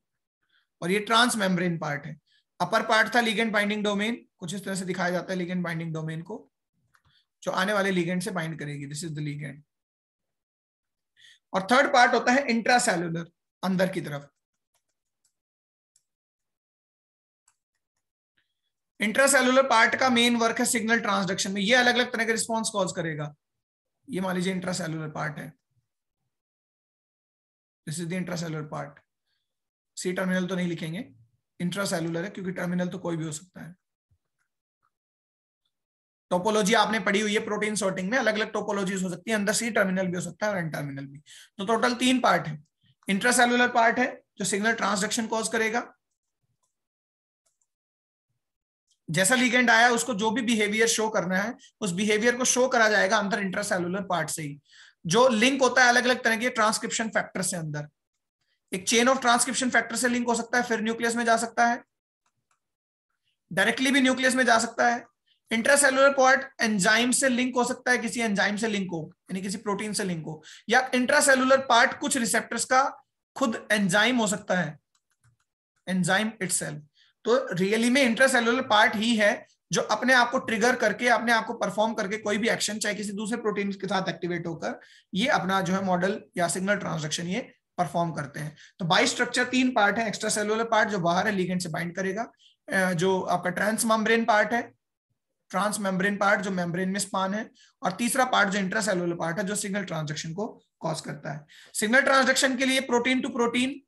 Speaker 2: और ये ट्रांस मेम्ब्रेन पार्ट है अपर पार्ट था लीगेंड बाइंडिंग डोमेन कुछ इस तरह से दिखाया जाता है लिगेंड बाइंडिंग डोमेन को
Speaker 1: जो आने वाले लिगेंड से बाइंड करेगी दिस इज द लिगेंड और थर्ड पार्ट होता है इंट्रासेलुलर अंदर की तरफ इंट्रासेलुलर पार्ट का मेन वर्क है सिग्नल ट्रांसडक्शन में ये अलग अलग तरह
Speaker 2: के रिस्पॉन्स कॉज करेगा ये मान लीजिए इंट्रासेलुलर पार्ट है this is the intracellular part C terminal तो नहीं लिखेंगे इंट्रासेलुलर है क्योंकि टर्मिनल तो कोई भी हो सकता है टोपोलॉजी आपने पढ़ी हुई है प्रोटीन सॉर्टिंग में अलग अलग टोपोलॉजी हो सकती है अंदर सी टर्मिनल भी हो सकता है और एन टर्मिनल भी तो टोटल तीन पार्ट है इंट्रासेलुलर पार्ट है जो सिग्नल ट्रांसडक्शन कॉज करेगा जैसा लीगेंड आया उसको जो भी बिहेवियर शो करना है उस बिहेवियर को शो करा जाएगा अंदर इंट्रासेलुलर पार्ट से ही जो लिंक होता है अलग अलग तरह के ट्रांसक्रिप्शन फैक्टर से अंदर एक चेन ऑफ ट्रांसक्रिप्शन फैक्टर से लिंक हो सकता है फिर न्यूक्लियस में जा सकता है डायरेक्टली भी न्यूक्लियस में जा सकता है इंट्रासेलुलर पार्ट एंजाइम से लिंक हो सकता है किसी एंजाइम से लिंक हो यानी किसी प्रोटीन से लिंक हो या इंट्रासेलुलर पार्ट कुछ रिसेप्टर्स का खुद एंजाइम हो सकता है एंजाइम इटसेल्फ तो रियली में इंट्रासेलुलर पार्ट ही है जो अपने आप को ट्रिगर करके अपने आप को परफॉर्म करके कोई भी एक्शन चाहे किसी दूसरे प्रोटीन के साथ एक्टिवेट होकर ये अपना जो है मॉडल या सिग्नल ट्रांजेक्शन ये परफॉर्म करते हैं तो बाई स्ट्रक्चर तीन पार्ट है एक्स्ट्रा सेलुलर पार्ट जो बाहर है लीगेंड से बाइंड करेगा जो आपका ट्रांस मम्ब्रेन पार्ट है ट्रांस मेम्ब्रेन पार्ट जो मेम्ब्रेन में स्पान है और तीसरा पार्ट जो इंट्रासेलुलर पार्ट है जो सिग्नल ट्रांजेक्शन को कॉज करता है सिग्नल ट्रांजेक्शन के लिए प्रोटीन टू प्रोटीन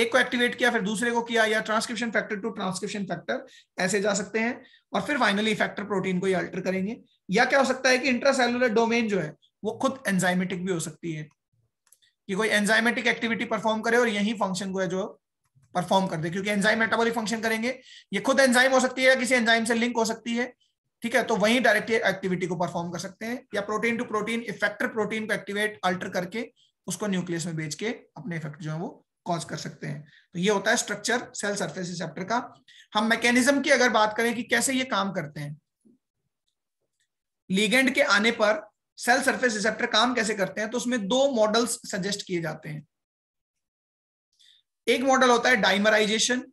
Speaker 2: एक को एक्टिवेट किया फिर दूसरे को किया या transcription factor to transcription factor ऐसे जा सकते हैं और फिर फाइनली फैक्टर प्रोटीन को ही अल्टर करेंगे या क्या हो सकता है कि इंट्रासेलुलर डोमेन जो है वो खुद एंजाइमेटिक भी हो सकती है कि कोई एंजाइमेटिक एक्टिविटी परफॉर्म करे और यही फंक्शन को है जो परफॉर्म कर दे क्योंकि एंजाइम मेटाबॉलिक फंक्शन करेंगे ये खुद एंजाइम हो सकती है या किसी एंजाइम से लिंक हो सकती है ठीक है तो वहीं डायरेक्ट एक्टिविटी को परफॉर्म कर सकते हैं या protein to protein effector protein को एक्टिवेट अल्टर करके उसको न्यूक्लियस में भेज के अपने इफेक्ट जो है वो कॉज कर सकते हैं तो ये होता है स्ट्रक्चर सेल सर्फेस रिसेप्टर का हम मैकेनिज्म की अगर बात करें कि कैसे ये काम करते हैं लीगेंड के आने पर सेल सर्फेस रिसेप्टर काम कैसे करते हैं तो उसमें दो मॉडल्स सजेस्ट किए जाते हैं एक मॉडल होता है डाइमराइजेशन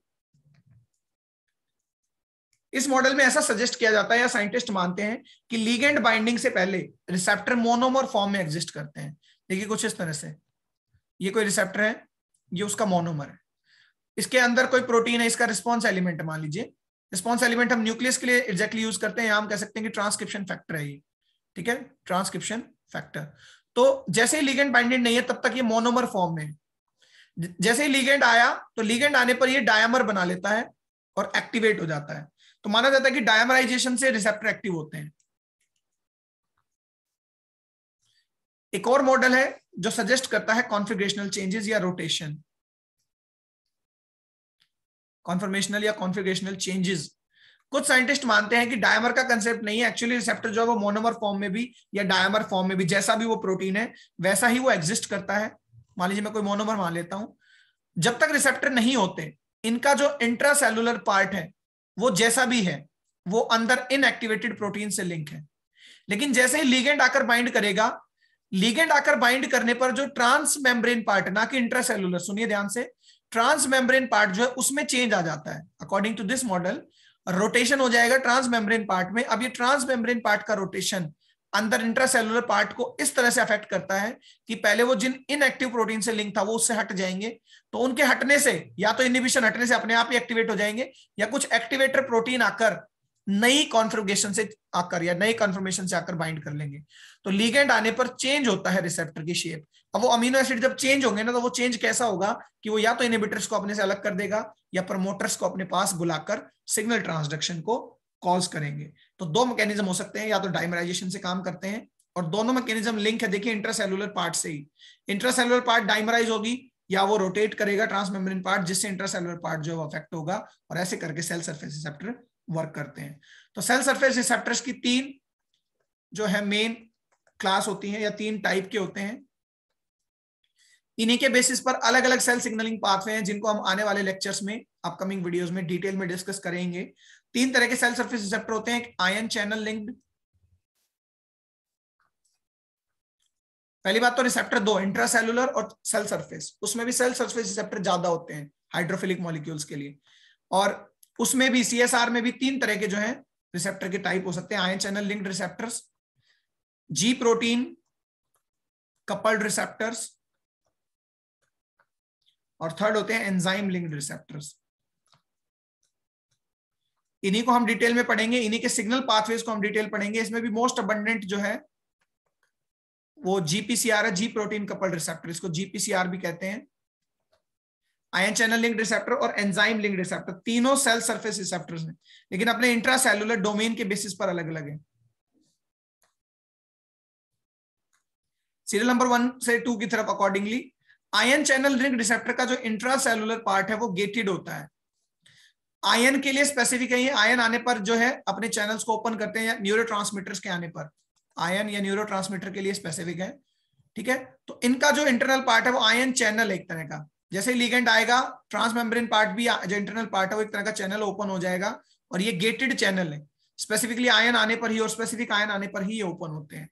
Speaker 2: इस मॉडल में ऐसा सजेस्ट किया जाता है या साइंटिस्ट मानते हैं कि लीगेंड बाइंडिंग से पहले रिसेप्टर मोनोमर फॉर्म में एग्जिस्ट करते हैं देखिए कुछ इस तरह से ये कोई रिसेप्टर है ये उसका मोनोमर है इसके अंदर कोई प्रोटीन है इसका रिस्पॉन्स एलिमेंट मान लीजिए रिस्पॉन्स एलिमेंट हम न्यूक्लियस के लिए एक्जैक्टली यूज करते हैं या हम कह सकते हैं कि ट्रांसक्रिप्शन फैक्टर है ये ठीक है ट्रांसक्रिप्शन फैक्टर तो जैसे ही लीगेंड बाइंडेड नहीं है तब तक ये मोनोमर फॉर्म में जैसे ही लीगेंड आया तो लीगेंड आने पर ये डायमर बना लेता है और एक्टिवेट हो जाता है तो माना जाता है कि डायमराइजेशन से रिसेप्टर एक्टिव होते हैं
Speaker 1: एक और मॉडल है जो सजेस्ट करता है कॉन्फिग्रेशनल चेंजेस या रोटेशन कॉन्फर्मेशनल या
Speaker 2: कॉन्फिग्रेशनल चेंजेस कुछ साइंटिस्ट मानते हैं कि डायमर का कंसेप्ट नहीं है एक्चुअली रिसेप्टर जो है वो मोनोमर फॉर्म में भी या डायमर फॉर्म में भी जैसा भी वो प्रोटीन है वैसा ही वो एग्जिस्ट करता है मान लीजिए मैं कोई मोनोमर मान लेता हूं जब तक रिसेप्टर नहीं होते इनका जो इंट्रासेलुलर पार्ट है वो जैसा भी है वो अंदर इनएक्टिवेटेड प्रोटीन से लिंक है लेकिन जैसे ही लीगेंड आकर बाइंड करेगा लीगेंड आकर बाइंड करने पर जो ट्रांस मेम्ब्रेन पार्ट ना कि इंट्रासेलुलर सुनिए ध्यान से ट्रांस मेम्ब्रेन पार्ट जो है उसमें चेंज आ जाता है according to this model rotation हो जाएगा ट्रांस मेम्ब्रेन पार्ट में अब ये ट्रांस मेम्ब्रेन पार्ट का रोटेशन अंदर इंट्रासेलुलर पार्ट को इस तरह से अफेक्ट करता है कि पहले वो जिन इनएक्टिव प्रोटीन से लिंक था वो उससे हट जाएंगे तो उनके हटने से या तो इनिबिशन हटने से अपने आप ही एक्टिवेट हो जाएंगे या कुछ एक्टिवेटर प्रोटीन आकर नई कॉन्फ्रिगेशन से आकर या नई कॉन्फर्मेशन से आकर बाइंड कर लेंगे तो लीगेंड आने पर चेंज होता है रिसेप्टर की शेप अब वो अमीनो एसिड जब चेंज होंगे ना तो वो चेंज कैसा होगा कि वो या तो इनिबिटर्स को अपने से अलग कर देगा या प्रमोटर्स को अपने पास बुलाकर सिग्नल ट्रांसडक्शन को कॉज करेंगे तो दो मैकेनिज्म हो सकते हैं या तो डाइमराइजेशन से काम करते हैं और दोनों मैकेनिज्म लिंक है देखिए इंट्रासेलुलर पार्ट से ही इंट्रासेलुलर पार्ट डाइमराइज होगी या वो रोटेट करेगा ट्रांसमेम्ब्रेन पार्ट जिससे इंट्रासेलुलर पार्ट जो अफेक्ट होगा और ऐसे करके सेल सरफेस रिसेप्टर वर्क करते हैं तो सेल सरफेस रिसेप्टर्स की तीन जो है मेन क्लास होती है या तीन टाइप के होते हैं इन्हीं के बेसिस पर अलग अलग सेल सिग्नलिंग पाथवे हैं जिनको हम आने वाले लेक्चर्स में अपकमिंग वीडियोस में डिटेल में डिस्कस करेंगे तीन तरह के सेल सरफेस रिसेप्टर होते हैं एक आयन चैनल लिंक्ड पहली बात तो रिसेप्टर दो इंट्रासेलुलर और सेल सरफेस उसमें भी सेल सरफेस रिसेप्टर ज्यादा होते हैं हाइड्रोफिलिक मॉलिक्यूल्स के लिए और उसमें भी सीएसआर में भी तीन तरह के जो है रिसेप्टर के टाइप हो सकते हैं ion channel linked receptors
Speaker 1: G protein coupled receptors और थर्ड होते हैं एंजाइम लिंक्ड रिसेप्टर्स
Speaker 2: इन्हीं को हम डिटेल में पढ़ेंगे इन्हीं के सिग्नल पाथवेज को हम डिटेल पढ़ेंगे इसमें भी मोस्ट अबंडेंट जो है वो जीपीसीआर है जी प्रोटीन कपल रिसेप्टर इसको जीपीसीआर भी कहते हैं आयन चैनल लिंक रिसेप्टर और एंजाइम लिंक रिसेप्टर तीनों सेल सरफेस रिसेप्टर हैं लेकिन अपने इंट्रासेलुलर डोमेन के बेसिस पर अलग अलग है सीरियल नंबर वन से टू की तरफ accordingly ion channel ring receptor का जो सेलुलर पार्ट है वो गेटेड होता है आयन के लिए स्पेसिफिक है ये आयन आने पर जो है अपने चैनल्स को ओपन करते हैं न्यूरो के आने पर आयन या न्यूरो के लिए स्पेसिफिक है ठीक है तो इनका जो इंटरनल पार्ट है वो आयन चैनल एक तरह का जैसे लिगेंड आएगा ट्रांसमेम्ब्रेन पार्ट भी जो इंटरनल पार्ट है वो एक तरह का चैनल ओपन हो जाएगा और ये गेटेड चैनल है स्पेसिफिकली आयन आने पर ही और स्पेसिफिक आयन आने पर ही ये ओपन होते हैं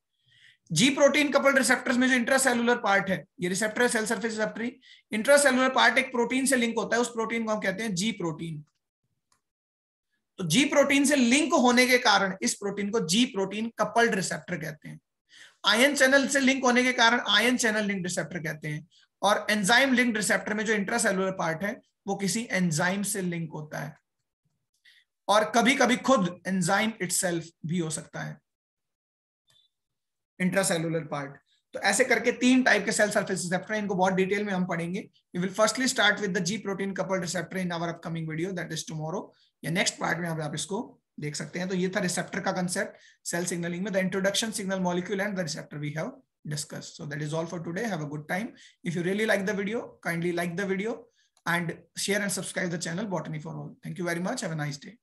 Speaker 2: जी प्रोटीन कपल्ड रिसेप्टर्स में जो इंट्रासेलुलर पार्ट है ये रिसेप्टर सेल सर्फेस रिसेप्टरी इंट्रासेलुलर पार्ट एक प्रोटीन से लिंक होता है उस प्रोटीन को हम कहते हैं जी प्रोटीन तो जी प्रोटीन से लिंक होने के कारण इस प्रोटीन को जी प्रोटीन कपल्ड रिसेप्टर कहते हैं आयन चैनल से लिंक होने के कारण आयन चैनल लिंक रिसेप्टर कहते हैं और एंजाइम लिंक रिसेप्टर में जो इंट्रासेलुलर पार्ट है वो किसी एंजाइम से लिंक होता है और कभी कभी खुद एंजाइम इटसेल्फ भी हो सकता है इंट्रासेलुलर पार्ट तो ऐसे करके तीन टाइप के सेल सर्फेस रिसेप्टर इनको बहुत डिटेल में हम पढ़ेंगे we will firstly start with the G protein couple receptor in our upcoming video that is tomorrow या नेक्स्ट पार्ट में आप इसको देख सकते हैं तो ये था रिसेप्टर का कंसेप्ट सेल सिग्नलिंग में the introduction signal molecule and the receptor we have discuss so that is all for today have a good time if you really like the
Speaker 1: video kindly like the video and share and subscribe the channel botany for all thank you very much have a nice day